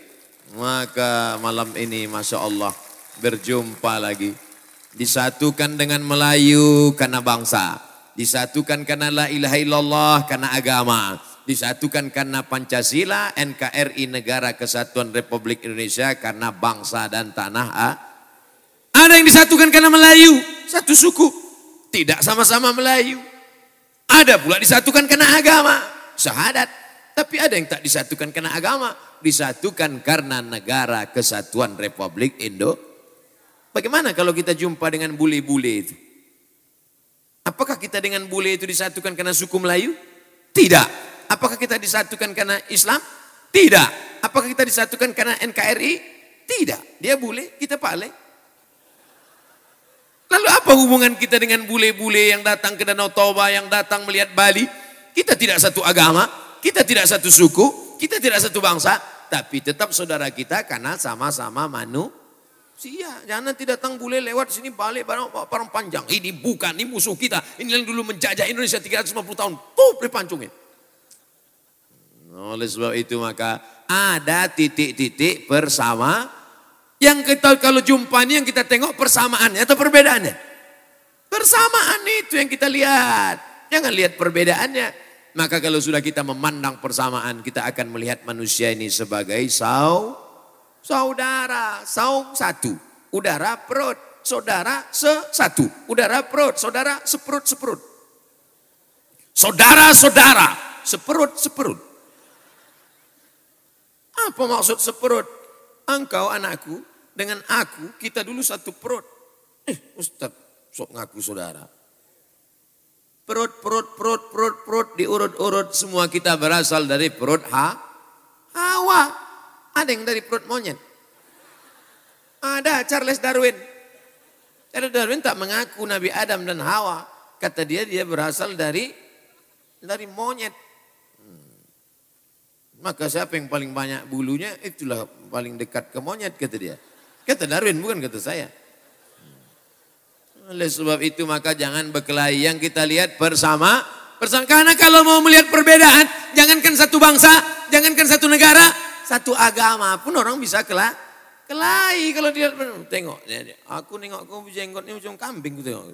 Maka malam ini Masya Allah berjumpa lagi. Disatukan dengan Melayu karena bangsa. Disatukan karena la ilaha illallah karena agama disatukan karena Pancasila, NKRI Negara Kesatuan Republik Indonesia karena bangsa dan tanah Ah. Ada yang disatukan karena Melayu, satu suku, tidak sama-sama Melayu. Ada pula disatukan karena agama, syahadat. Tapi ada yang tak disatukan karena agama, disatukan karena negara kesatuan Republik Indo. Bagaimana kalau kita jumpa dengan bule-bule itu? Apakah kita dengan bule itu disatukan karena suku Melayu? Tidak. Apakah kita disatukan karena Islam? Tidak. Apakah kita disatukan karena NKRI? Tidak. Dia bule, kita pale. Lalu apa hubungan kita dengan bule-bule yang datang ke Danau Toba, yang datang melihat Bali? Kita tidak satu agama, kita tidak satu suku, kita tidak satu bangsa, tapi tetap saudara kita karena sama-sama manusia. Sia, jangan nanti datang bule lewat sini balik barang, barang panjang. Ini bukan, ini musuh kita. Ini yang dulu menjajah Indonesia 350 tahun. Tuh dipancungin. Oleh sebab itu maka ada titik-titik bersama yang kita kalau jumpa ini yang kita tengok persamaannya atau perbedaannya. Persamaan itu yang kita lihat. Jangan lihat perbedaannya. Maka kalau sudah kita memandang persamaan, kita akan melihat manusia ini sebagai sau, saudara, saung satu, udara perut, saudara sesatu, udara perut, saudara seperut seperut, saudara saudara seperut seperut. Apa maksud seperut? Engkau anakku dengan aku kita dulu satu perut. Eh Ustaz, sok ngaku saudara. Perut, perut, perut, perut, perut diurut-urut semua kita berasal dari perut ha? Hawa. Ada yang dari perut monyet. Ada Charles Darwin. Charles Darwin tak mengaku Nabi Adam dan Hawa. Kata dia dia berasal dari dari monyet. Maka siapa yang paling banyak bulunya itulah paling dekat ke monyet kata dia. Kata Darwin bukan kata saya. Hmm. Oleh sebab itu maka jangan berkelahi yang kita lihat bersama. Bersama karena kalau mau melihat perbedaan jangankan satu bangsa, jangankan satu negara, satu agama pun orang bisa kelah kelahi kalau dia tengok. Ya, ya. Aku nengok kau ini macam kambing Aku tengok.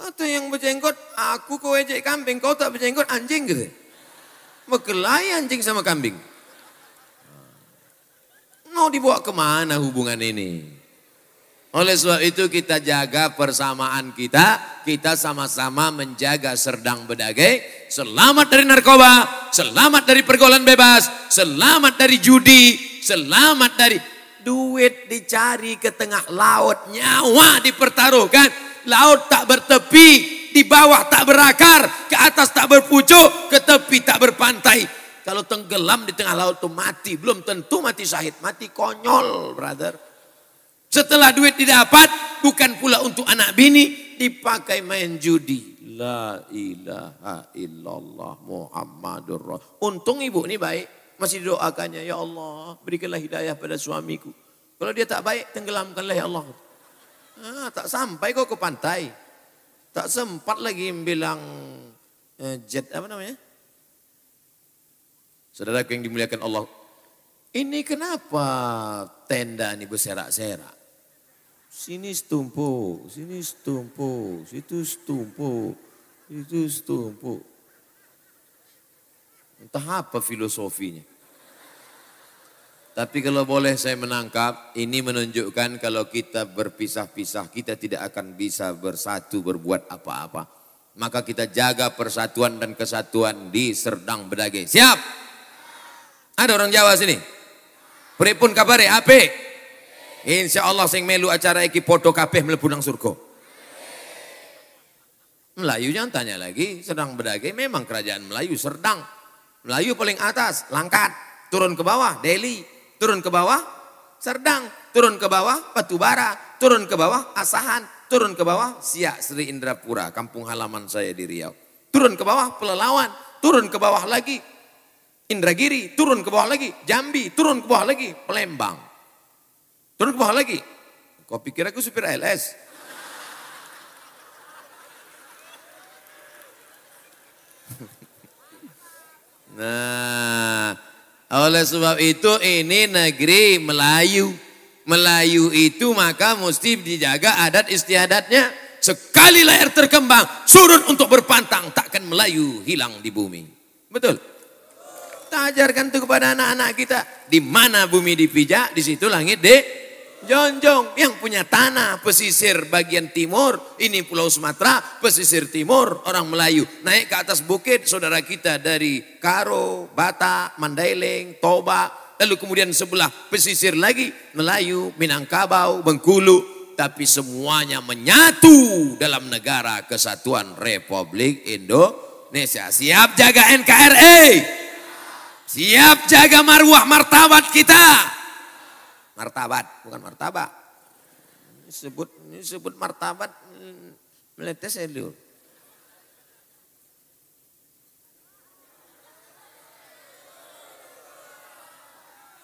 Kata yang berjenggot, aku kau ejek kambing, kau tak berjenggot anjing gitu. Mekelai anjing sama kambing. Mau dibawa kemana hubungan ini? Oleh sebab itu kita jaga persamaan kita, kita sama-sama menjaga serdang bedagai, selamat dari narkoba, selamat dari pergolan bebas, selamat dari judi, selamat dari duit dicari ke tengah laut, nyawa dipertaruhkan, laut tak bertepi, di bawah tak berakar, ke atas tak berpucuk, ke tepi tak berpantai. Kalau tenggelam di tengah laut tuh mati, belum tentu mati syahid, mati konyol, brother. Setelah duit didapat, bukan pula untuk anak bini, dipakai main judi. La ilaha illallah Muhammadur Rasul. Untung ibu ini baik, masih doakannya, ya Allah berikanlah hidayah pada suamiku. Kalau dia tak baik, tenggelamkanlah ya Allah. Ah, tak sampai kau ke pantai. Tak sempat lagi bilang eh, jet apa namanya? Saudaraku yang dimuliakan Allah. Ini kenapa tenda ini berserak-serak? Sini setumpuk, sini setumpuk, situ setumpuk, situ setumpuk. Entah apa filosofinya. Tapi kalau boleh saya menangkap, ini menunjukkan kalau kita berpisah-pisah, kita tidak akan bisa bersatu berbuat apa-apa. Maka kita jaga persatuan dan kesatuan di Serdang Bedage. Siap? Ada orang Jawa sini? Pripun kabar ape? Insya Allah sing melu acara iki foto kabeh mlebu nang surga. Melayu jangan tanya lagi, Serdang Bedage memang kerajaan Melayu, Serdang. Melayu paling atas, Langkat, turun ke bawah, Delhi turun ke bawah Serdang, turun ke bawah Batubara, turun ke bawah Asahan, turun ke bawah Siak Sri Indrapura, kampung halaman saya di Riau. Turun ke bawah Pelelawan, turun ke bawah lagi Indragiri, turun ke bawah lagi Jambi, turun ke bawah lagi Pelembang. Turun ke bawah lagi. Kau pikir aku supir LS? nah, oleh sebab itu ini negeri Melayu. Melayu itu maka mesti dijaga adat istiadatnya. Sekali layar terkembang, surut untuk berpantang, takkan Melayu hilang di bumi. Betul? Kita ajarkan itu kepada anak-anak kita. Di mana bumi dipijak, di situ langit dek Jonjong yang punya tanah pesisir bagian timur, ini Pulau Sumatera, pesisir timur orang Melayu. Naik ke atas bukit saudara kita dari Karo, Bata, Mandailing, Toba, lalu kemudian sebelah pesisir lagi Melayu, Minangkabau, Bengkulu, tapi semuanya menyatu dalam negara kesatuan Republik Indonesia. Siap jaga NKRI. E? Siap jaga marwah martabat kita martabat, bukan martabak. Sebut sebut martabat meletes saya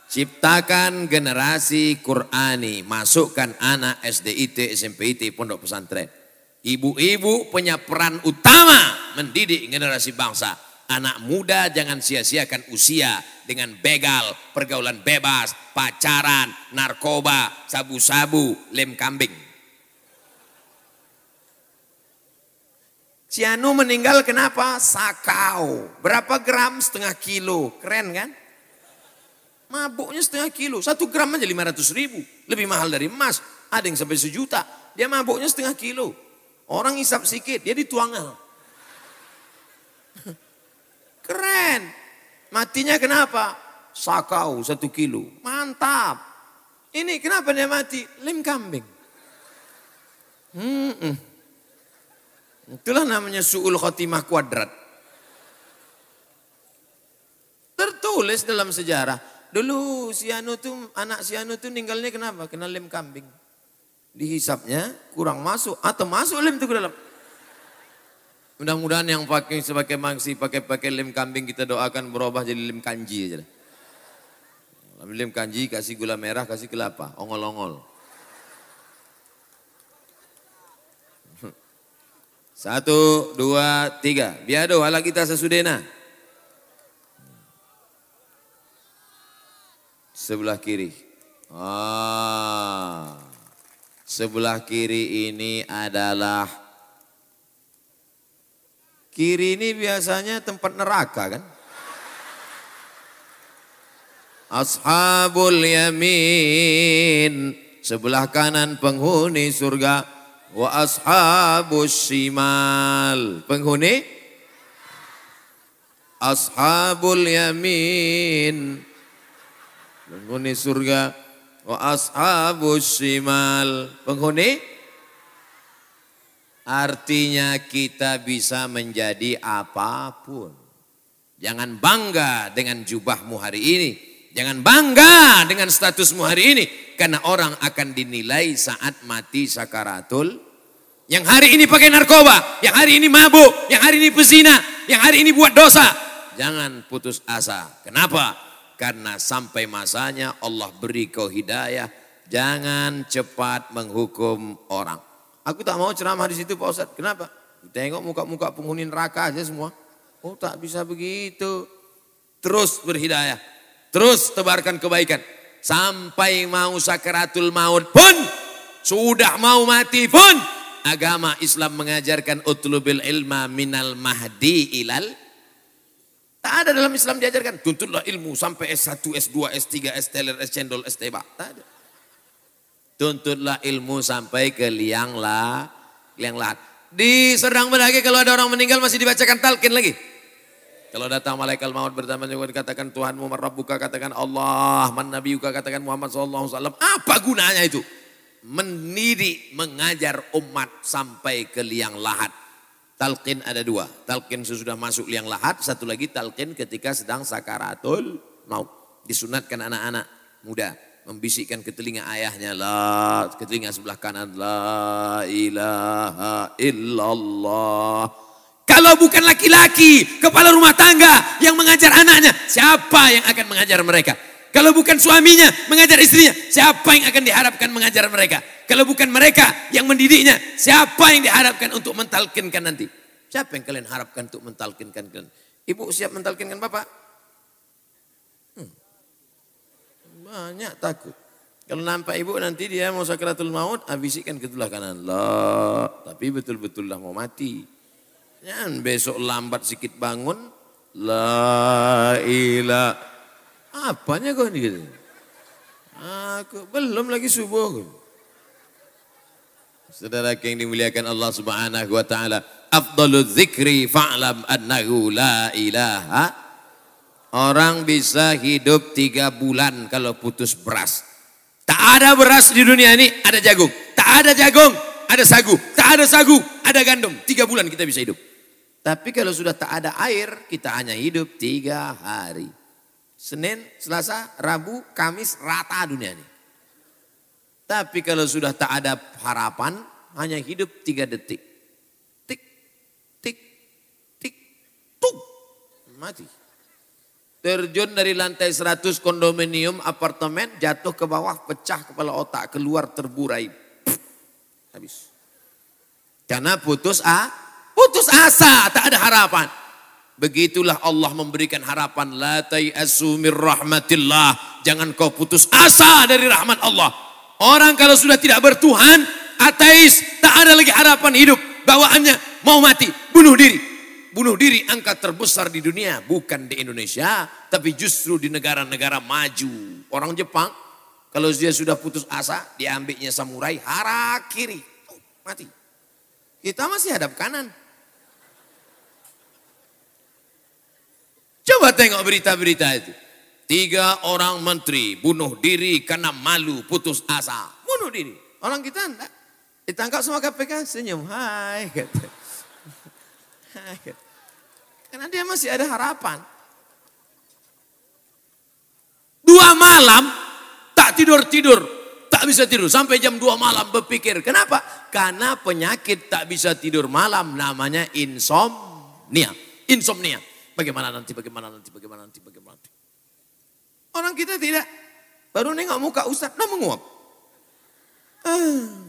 Ciptakan generasi Qur'ani, masukkan anak SDIT, SMPIT, pondok pesantren. Ibu-ibu punya peran utama mendidik generasi bangsa anak muda jangan sia-siakan usia dengan begal, pergaulan bebas, pacaran, narkoba, sabu-sabu, lem kambing. Cianu meninggal kenapa? Sakau. Berapa gram? Setengah kilo. Keren kan? Mabuknya setengah kilo. Satu gram aja 500 ribu. Lebih mahal dari emas. Ada yang sampai sejuta. Dia mabuknya setengah kilo. Orang isap sikit, dia dituangal. Keren. Matinya kenapa? Sakau satu kilo. Mantap. Ini kenapa dia mati? Lim kambing. Hmm. Itulah namanya su'ul khotimah kuadrat. Tertulis dalam sejarah. Dulu si anu tuh, anak si anu tuh ninggalnya kenapa? Kena lem kambing. Dihisapnya kurang masuk atau masuk lem itu ke dalam. Mudah-mudahan yang pakai sebagai mangsi, pakai-pakai lem kambing kita doakan berubah jadi lem kanji aja. Lem kanji kasih gula merah, kasih kelapa, ongol-ongol. Satu, dua, tiga. Biado ala kita sesudena. Sebelah kiri. Ah. Sebelah kiri ini adalah Kiri ini biasanya tempat neraka kan? Ashabul yamin. Sebelah kanan penghuni surga. Wa ashabus shimal. Penghuni? Ashabul yamin. Penghuni surga. Wa ashabus shimal. Penghuni? Artinya kita bisa menjadi apapun. Jangan bangga dengan jubahmu hari ini. Jangan bangga dengan statusmu hari ini. Karena orang akan dinilai saat mati sakaratul. Yang hari ini pakai narkoba. Yang hari ini mabuk. Yang hari ini pesina, Yang hari ini buat dosa. Jangan putus asa. Kenapa? Karena sampai masanya Allah beri kau hidayah. Jangan cepat menghukum orang. Aku tak mau ceramah di situ Pak Ustaz. Kenapa? Tengok muka-muka penghuni neraka aja semua. Oh tak bisa begitu. Terus berhidayah. Terus tebarkan kebaikan. Sampai mau sakaratul maut pun. Sudah mau mati pun. Agama Islam mengajarkan utlubil ilma minal mahdi ilal. Tak ada dalam Islam diajarkan. Tuntutlah ilmu sampai S1, S2, S3, S teler, S cendol, S tebak. Tak ada. Tuntutlah ilmu sampai ke liang la, liang lahat. Di serang lagi kalau ada orang meninggal masih dibacakan talqin lagi. Kalau datang malaikat maut bertanya juga dikatakan Tuhanmu buka katakan Allah, man nabiyuka katakan Muhammad sallallahu alaihi wasallam. Apa gunanya itu? Mendidik, mengajar umat sampai ke liang lahat. Talqin ada dua. Talqin sesudah masuk liang lahat, satu lagi talqin ketika sedang sakaratul mau Disunatkan anak-anak muda membisikkan ke telinga ayahnya la ke telinga sebelah kanan la ilaha illallah kalau bukan laki-laki kepala rumah tangga yang mengajar anaknya siapa yang akan mengajar mereka kalau bukan suaminya mengajar istrinya, siapa yang akan diharapkan mengajar mereka? Kalau bukan mereka yang mendidiknya, siapa yang diharapkan untuk mentalkinkan nanti? Siapa yang kalian harapkan untuk mentalkinkan kalian? Ibu siap mentalkinkan bapak? Banyak takut. Kalau nampak ibu nanti dia mau sakratul maut, abisikkan ke tulah kanan. Lah, tapi betul-betul lah mau mati. Jangan besok lambat sedikit bangun. La ilah. Apanya kau ini? Gitu? Aku belum lagi subuh. Saudara yang dimuliakan Allah Subhanahu wa taala, afdhalu dzikri fa'lam annahu la ilaha Orang bisa hidup tiga bulan kalau putus beras. Tak ada beras di dunia ini, ada jagung. Tak ada jagung, ada sagu. Tak ada sagu, ada gandum. Tiga bulan kita bisa hidup. Tapi kalau sudah tak ada air, kita hanya hidup tiga hari. Senin, Selasa, Rabu, Kamis, rata dunia ini. Tapi kalau sudah tak ada harapan, hanya hidup tiga detik. Tik, tik, tik, tuk, mati. Terjun dari lantai 100 kondominium apartemen jatuh ke bawah pecah kepala otak keluar terburai. Puh, habis. Karena putus a, putus asa, tak ada harapan. Begitulah Allah memberikan harapan. La tayasu rahmatillah. Jangan kau putus asa dari rahmat Allah. Orang kalau sudah tidak bertuhan, ateis, tak ada lagi harapan hidup. Bawaannya mau mati, bunuh diri bunuh diri angka terbesar di dunia. Bukan di Indonesia, tapi justru di negara-negara maju. Orang Jepang, kalau dia sudah putus asa, diambilnya samurai, hara kiri. Oh, mati. Kita masih hadap kanan. Coba tengok berita-berita itu. Tiga orang menteri bunuh diri karena malu putus asa. Bunuh diri. Orang kita enggak. Ditangkap sama KPK, senyum. Hai. gitu. Karena dia masih ada harapan. Dua malam tak tidur-tidur, tak bisa tidur. Sampai jam dua malam berpikir. Kenapa? Karena penyakit tak bisa tidur malam namanya insomnia. Insomnia. Bagaimana nanti, bagaimana nanti, bagaimana nanti, bagaimana nanti. Orang kita tidak. Baru nengok muka Ustaz, nah menguap. Uh.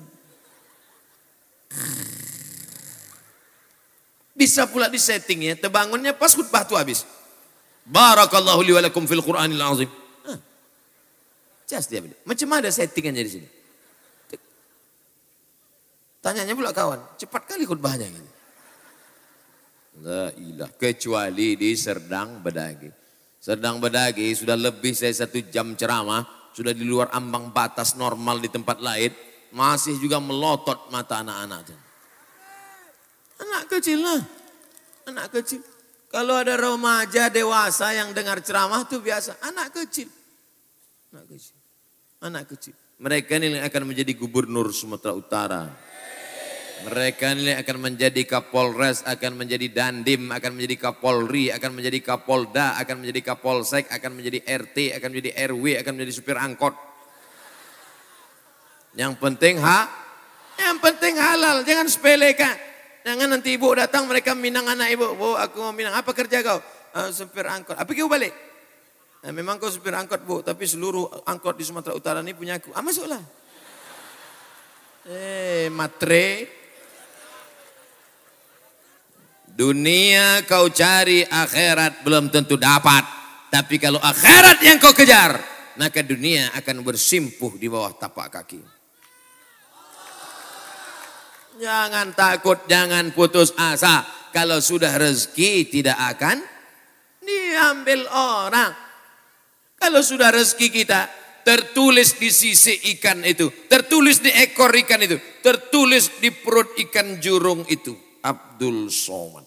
Eh. Bisa pula di settingnya, terbangunnya pas khutbah itu habis. Barakallahu li walakum fil Qur'anil azim. Hah. Just dia. Macam ada settingannya di sini. Tanyanya pula kawan, cepat kali khutbahnya gitu. La ilah, kecuali di Serdang Bedagi. Serdang Bedagi sudah lebih saya satu jam ceramah, sudah di luar ambang batas normal di tempat lain, masih juga melotot mata anak-anak. Anak kecil lah. Anak kecil. Kalau ada remaja dewasa yang dengar ceramah itu biasa. Anak kecil. Anak kecil. Anak kecil. Mereka ini akan menjadi gubernur Sumatera Utara. Mereka ini akan menjadi Kapolres, akan menjadi Dandim, akan menjadi Kapolri, akan menjadi Kapolda, akan menjadi Kapolsek, akan menjadi RT, akan menjadi RW, akan menjadi supir angkot. Yang penting hak, yang penting halal, jangan sepelekan. Jangan nanti ibu datang mereka minang anak ibu. Bu, aku mau minang. Apa kerja kau? Uh, supir angkot. Apa ah, kau balik? Nah, memang kau supir angkot bu, tapi seluruh angkot di Sumatera Utara ini punya aku. Ah masuklah. Eh, matre. Dunia kau cari akhirat belum tentu dapat. Tapi kalau akhirat yang kau kejar, maka dunia akan bersimpuh di bawah tapak kaki. Jangan takut, jangan putus asa. Kalau sudah rezeki tidak akan diambil orang. Kalau sudah rezeki kita tertulis di sisi ikan itu, tertulis di ekor ikan itu, tertulis di perut ikan jurung itu. Abdul Somad.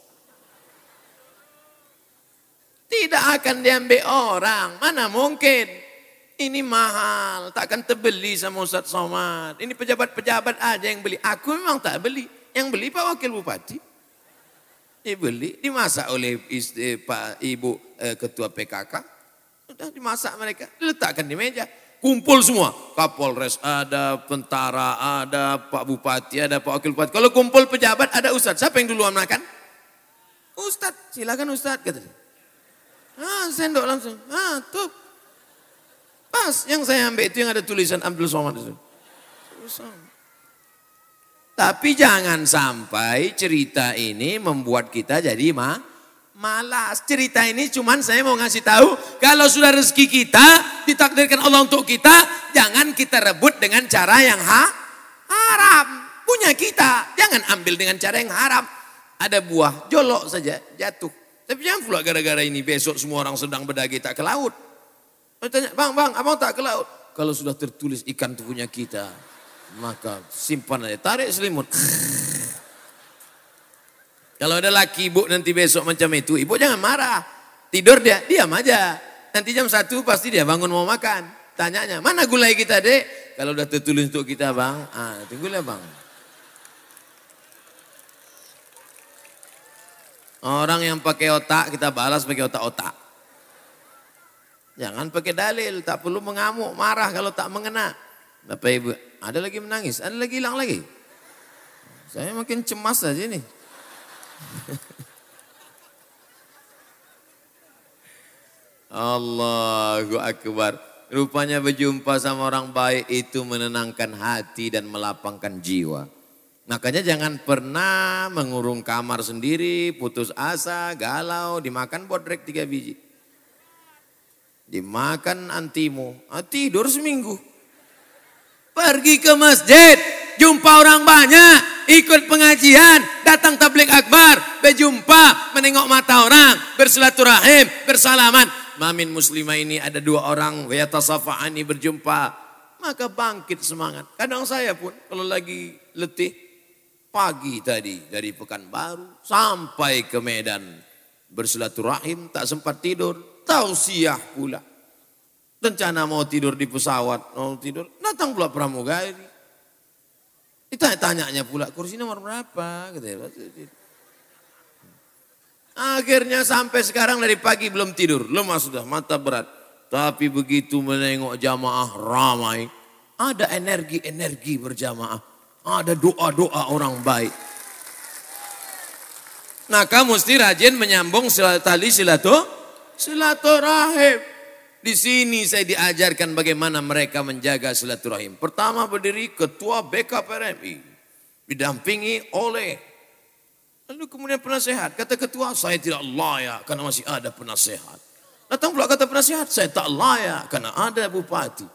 Tidak akan diambil orang, mana mungkin? Ini mahal, takkan terbeli sama Ustaz Somad. Ini pejabat-pejabat aja yang beli. Aku memang tak beli. Yang beli Pak Wakil Bupati. Ini ya beli, dimasak oleh istri, eh, Pak Ibu eh, Ketua PKK. Sudah dimasak mereka, diletakkan di meja. Kumpul semua. Kapolres ada, tentara ada, Pak Bupati ada, Pak Wakil Bupati. Kalau kumpul pejabat ada Ustadz. Siapa yang duluan makan? Ustadz, silakan Ustadz. Kata Ah, sendok langsung. Ah, tuh Pas yang saya ambil itu yang ada tulisan Abdul Somad itu. Tapi jangan sampai cerita ini membuat kita jadi ma malas. Cerita ini cuman saya mau ngasih tahu kalau sudah rezeki kita ditakdirkan Allah untuk kita, jangan kita rebut dengan cara yang ha haram. Punya kita, jangan ambil dengan cara yang haram. Ada buah, jolok saja, jatuh. Tapi jangan pula gara-gara ini besok semua orang sedang berdagang tak ke laut. Tanya, bang, bang, abang tak ke laut? Kalau sudah tertulis ikan tubuhnya kita, maka simpan aja. Tarik selimut. Kalau ada laki ibu nanti besok macam itu, ibu jangan marah. Tidur dia, diam aja. Nanti jam satu pasti dia bangun mau makan. Tanyanya, mana gulai kita dek? Kalau udah tertulis untuk kita bang, ah, tunggulah bang. Orang yang pakai otak kita balas pakai otak-otak. Jangan pakai dalil, tak perlu mengamuk, marah kalau tak mengena. Bapak Ibu, ada lagi menangis, ada lagi hilang lagi. Saya makin cemas saja nih. Allahu Akbar. Rupanya berjumpa sama orang baik itu menenangkan hati dan melapangkan jiwa. Makanya jangan pernah mengurung kamar sendiri, putus asa, galau, dimakan bodrek tiga biji. Dimakan antimu. Ah, tidur seminggu. Pergi ke masjid. Jumpa orang banyak. Ikut pengajian. Datang tablik akbar. Berjumpa. Menengok mata orang. Bersilaturahim. Bersalaman. Mamin muslimah ini ada dua orang. Wayatasafa'ani berjumpa. Maka bangkit semangat. Kadang saya pun kalau lagi letih. Pagi tadi dari Pekanbaru sampai ke Medan bersilaturahim tak sempat tidur tausiah pula. Rencana mau tidur di pesawat, mau tidur, datang pula pramugari. ditanya tanya pula, kursi nomor berapa? Akhirnya sampai sekarang dari pagi belum tidur, lemah sudah, mata berat. Tapi begitu menengok jamaah ramai, ada energi-energi berjamaah, ada doa-doa orang baik. Nah kamu mesti rajin menyambung tali silatuh silaturahim. Di sini saya diajarkan bagaimana mereka menjaga silaturahim. Pertama berdiri ketua BKPRMI. Didampingi oleh. Lalu kemudian penasehat. Kata ketua, saya tidak layak karena masih ada penasehat. Datang pula kata penasehat, saya tak layak karena ada bupati.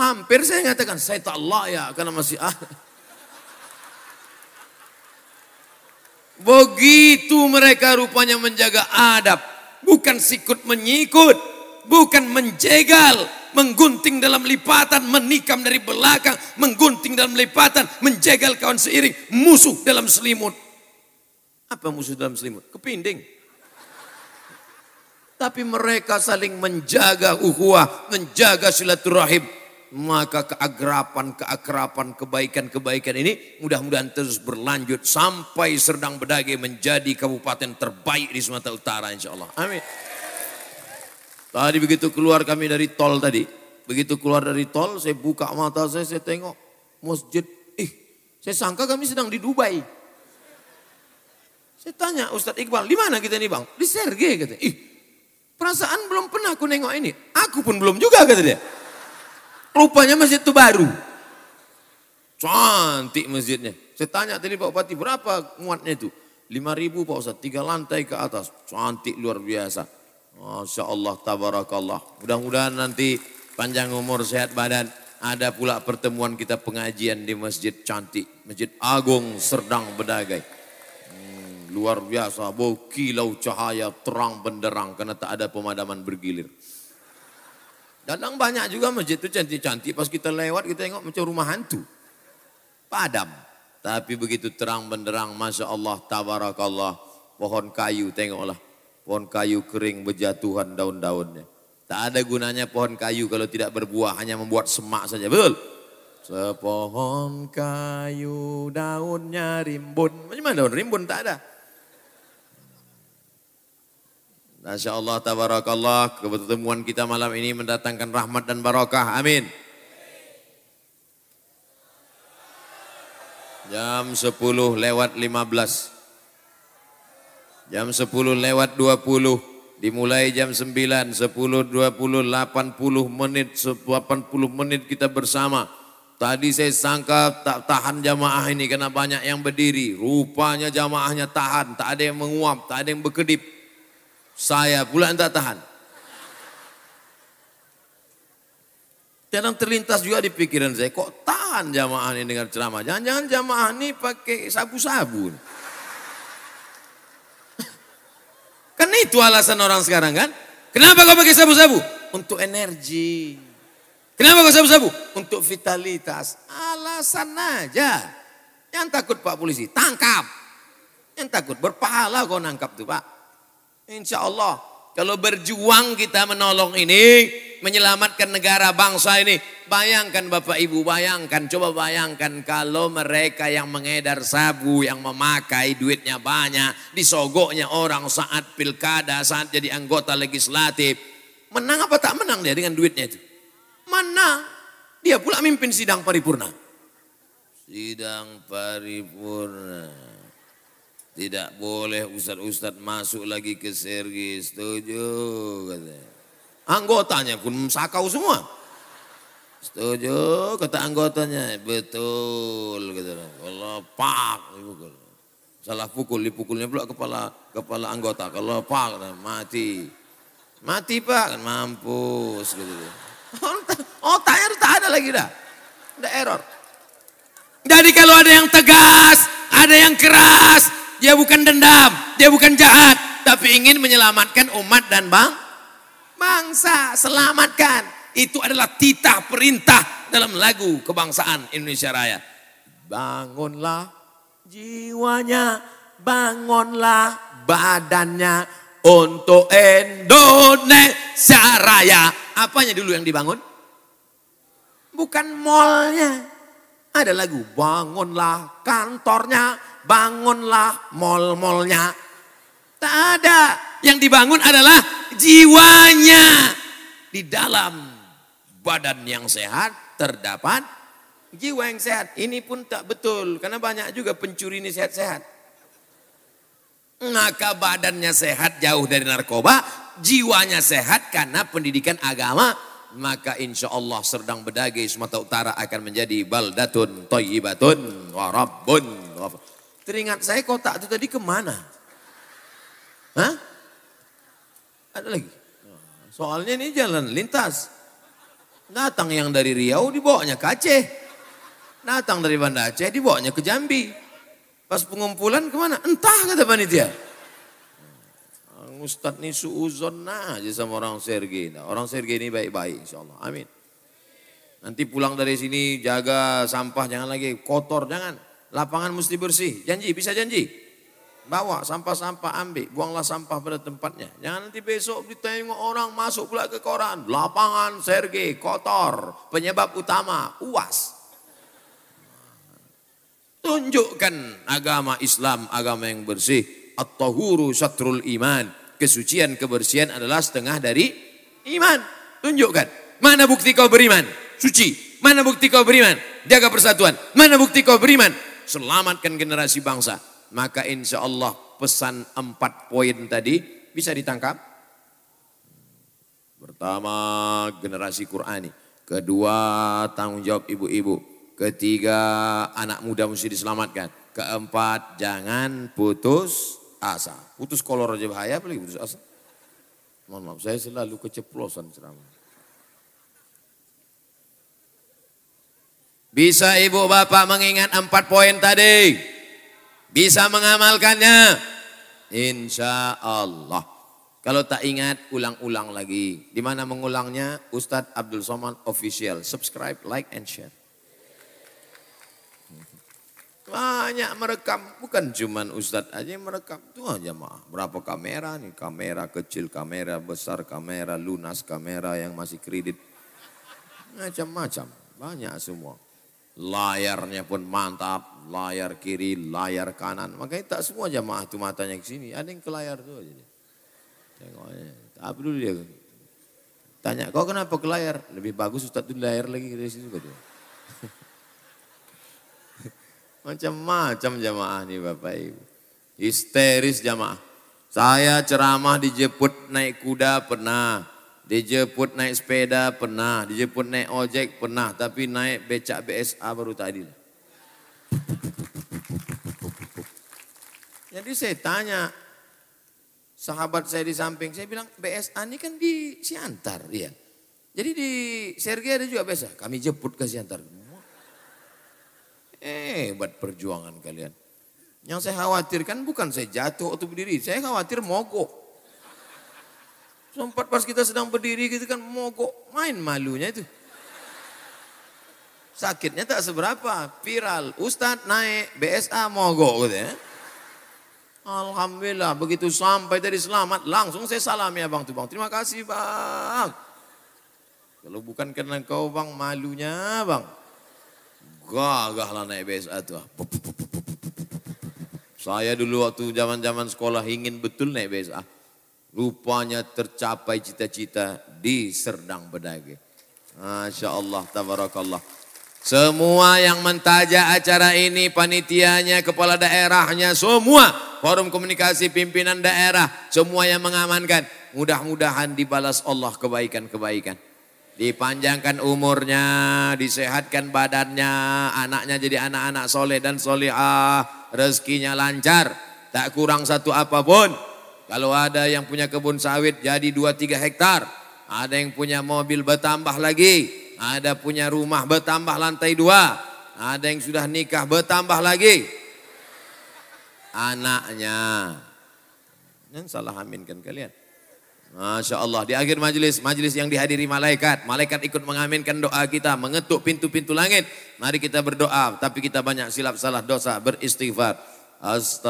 Hampir saya mengatakan, saya tak layak karena masih ada. Begitu mereka rupanya menjaga adab bukan sikut menyikut, bukan menjegal, menggunting dalam lipatan, menikam dari belakang, menggunting dalam lipatan, menjegal kawan seiring, musuh dalam selimut. Apa musuh dalam selimut? Kepinding. Tapi mereka saling menjaga uhuah, menjaga silaturahim, maka keagrapan-keakrapan, kebaikan-kebaikan ini mudah-mudahan terus berlanjut sampai Serdang Bedage menjadi kabupaten terbaik di Sumatera Utara insya Allah. Amin. Tadi begitu keluar kami dari tol tadi, begitu keluar dari tol saya buka mata saya, saya tengok masjid. Ih, saya sangka kami sedang di Dubai. Saya tanya Ustadz Iqbal, di mana kita ini bang? Di Sergi kata. Ih, perasaan belum pernah aku nengok ini. Aku pun belum juga kata dia. Rupanya masjid itu baru. Cantik masjidnya. Saya tanya tadi Pak Bupati, berapa muatnya itu? 5 ribu Pak Ustaz, tiga lantai ke atas. Cantik luar biasa. Masya Allah, tabarakallah. Mudah-mudahan nanti panjang umur, sehat badan. Ada pula pertemuan kita pengajian di masjid cantik. Masjid Agung Serdang Bedagai. Hmm, luar biasa, bau kilau cahaya terang benderang karena tak ada pemadaman bergilir. Kadang banyak juga masjid itu cantik-cantik. Pas kita lewat kita tengok macam rumah hantu. Padam. Tapi begitu terang benderang Masya Allah tabarakallah. Pohon kayu tengoklah. Pohon kayu kering berjatuhan daun-daunnya. Tak ada gunanya pohon kayu kalau tidak berbuah. Hanya membuat semak saja. Betul? Sepohon kayu daunnya rimbun. macam mana daun rimbun tak ada. Masya Allah, tabarakallah, kebetulan kita malam ini mendatangkan rahmat dan barokah. Amin. Jam 10 lewat 15. Jam 10 lewat 20. Dimulai jam 9, 10, 20, 80 menit, 80 menit kita bersama. Tadi saya sangka tak tahan jamaah ini karena banyak yang berdiri. Rupanya jamaahnya tahan, tak ada yang menguap, tak ada yang berkedip. Saya pula yang tak tahan. Kadang terlintas juga di pikiran saya, kok tahan jamaah ini dengar ceramah? Jangan-jangan jamaah ini pakai sabu-sabu. kan itu alasan orang sekarang kan? Kenapa kau pakai sabu-sabu? Untuk energi. Kenapa kau sabu-sabu? Untuk vitalitas. Alasan aja. Yang takut Pak Polisi, tangkap. Yang takut berpahala kau nangkap tuh Pak. Insya Allah kalau berjuang kita menolong ini, menyelamatkan negara bangsa ini. Bayangkan Bapak Ibu, bayangkan, coba bayangkan kalau mereka yang mengedar sabu, yang memakai duitnya banyak, disogoknya orang saat pilkada, saat jadi anggota legislatif. Menang apa tak menang dia dengan duitnya itu? mana Dia pula mimpin sidang paripurna. Sidang paripurna. Tidak boleh ustad-ustad masuk lagi ke sergi. Setuju kata Anggotanya pun sakau semua. Setuju kata anggotanya. Betul kata Kalau pak dipukul. Salah pukul dipukulnya pula kepala kepala anggota. Kalau pak mati. Mati pak mampus gitu. Otaknya oh, tak ada lagi dah. Ada error. Jadi kalau ada yang tegas, ada yang keras, dia bukan dendam, dia bukan jahat, tapi ingin menyelamatkan umat dan bang bangsa. Selamatkan. Itu adalah titah perintah dalam lagu kebangsaan Indonesia Raya. Bangunlah jiwanya, bangunlah badannya untuk Indonesia Raya. Apanya dulu yang dibangun? Bukan malnya. Ada lagu, bangunlah kantornya, bangunlah mal-malnya. Tak ada. Yang dibangun adalah jiwanya. Di dalam badan yang sehat terdapat jiwa yang sehat. Ini pun tak betul karena banyak juga pencuri ini sehat-sehat. Maka badannya sehat jauh dari narkoba, jiwanya sehat karena pendidikan agama. Maka insya Allah Serdang Bedage Sumatera Utara akan menjadi baldatun toyibatun warabun. Teringat saya kotak itu tadi kemana? Hah? Ada lagi? Soalnya ini jalan lintas. Datang yang dari Riau dibawanya ke Aceh. Datang dari Banda Aceh dibawanya ke Jambi. Pas pengumpulan kemana? Entah kata panitia. Hmm. Ustadz ini suuzon aja sama orang Sergei. Nah, Orang Sergei ini baik-baik insya Allah. Amin. Nanti pulang dari sini jaga sampah jangan lagi kotor jangan. Lapangan mesti bersih. Janji, bisa janji? Bawa sampah-sampah ambil, buanglah sampah pada tempatnya. Jangan nanti besok ditengok orang masuk pula ke koran. Lapangan Sergei kotor, penyebab utama uas. Tunjukkan agama Islam, agama yang bersih. At-tahuru syatrul iman. Kesucian, kebersihan adalah setengah dari iman. Tunjukkan. Mana bukti kau beriman? Suci. Mana bukti kau beriman? Jaga persatuan. Mana bukti kau beriman? selamatkan generasi bangsa. Maka insya Allah pesan empat poin tadi bisa ditangkap. Pertama generasi Qurani. Kedua tanggung jawab ibu-ibu. Ketiga anak muda mesti diselamatkan. Keempat jangan putus asa. Putus kolor aja bahaya apalagi putus asa. Mohon maaf saya selalu keceplosan ceramah. Bisa ibu bapak mengingat empat poin tadi? Bisa mengamalkannya? Insya Allah. Kalau tak ingat, ulang-ulang lagi. Di mana mengulangnya? Ustadz Abdul Somad Official. Subscribe, like, and share. Banyak merekam, bukan cuman Ustadz aja yang merekam. Itu aja mah, berapa kamera nih? Kamera kecil, kamera besar, kamera lunas, kamera yang masih kredit. Macam-macam, banyak semua. Layarnya pun mantap, layar kiri, layar kanan. Makanya tak semua jamaah tuh matanya ke sini, ada yang ke layar tuh aja. Tengoknya, Tapi dulu dia tanya, kau kenapa ke layar? Lebih bagus Ustaz tuh layar lagi dari situ gitu Macam-macam jamaah nih Bapak Ibu. Histeris jamaah. Saya ceramah dijemput naik kuda pernah. Dijemput naik sepeda pernah, dijemput naik ojek pernah, tapi naik becak BSA baru tadi. Jadi saya tanya sahabat saya di samping, saya bilang BSA ini kan di Siantar, ya. Jadi di Sergei ada juga BSA, kami jemput ke Siantar. Eh, buat perjuangan kalian. Yang saya khawatirkan bukan saya jatuh atau berdiri, saya khawatir mogok. Sempat pas kita sedang berdiri gitu kan mogok. Main malunya itu. Sakitnya tak seberapa. Viral. Ustadz naik. BSA mogok gitu ya. Alhamdulillah begitu sampai tadi selamat langsung saya salam ya bang tuh bang. Terima kasih bang. Kalau bukan karena kau bang malunya bang. Gagah lah naik BSA tuh. Saya dulu waktu zaman-zaman sekolah ingin betul naik BSA. Rupanya tercapai cita-cita di Serdang Bedage. Masya Allah, tabarakallah. Semua yang mentaja acara ini, panitianya, kepala daerahnya, semua forum komunikasi pimpinan daerah, semua yang mengamankan. Mudah-mudahan dibalas Allah kebaikan-kebaikan. Dipanjangkan umurnya, disehatkan badannya, anaknya jadi anak-anak soleh dan solehah, rezekinya lancar, tak kurang satu apapun. Kalau ada yang punya kebun sawit jadi 2-3 hektar, ada yang punya mobil bertambah lagi, ada punya rumah bertambah lantai dua, ada yang sudah nikah bertambah lagi. Anaknya. Yang salah aminkan kalian. Masya Allah di akhir majelis, majelis yang dihadiri malaikat. Malaikat ikut mengaminkan doa kita, mengetuk pintu-pintu langit. Mari kita berdoa, tapi kita banyak silap salah dosa, beristighfar. أستغفر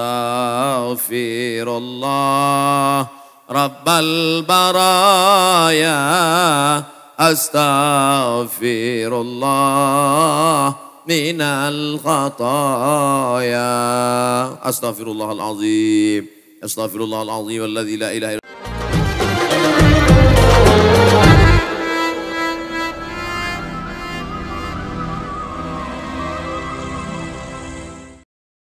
الله رب البرايا أستغفر الله من الخطايا أستغفر الله العظيم أستغفر الله العظيم الذي لا إله إلا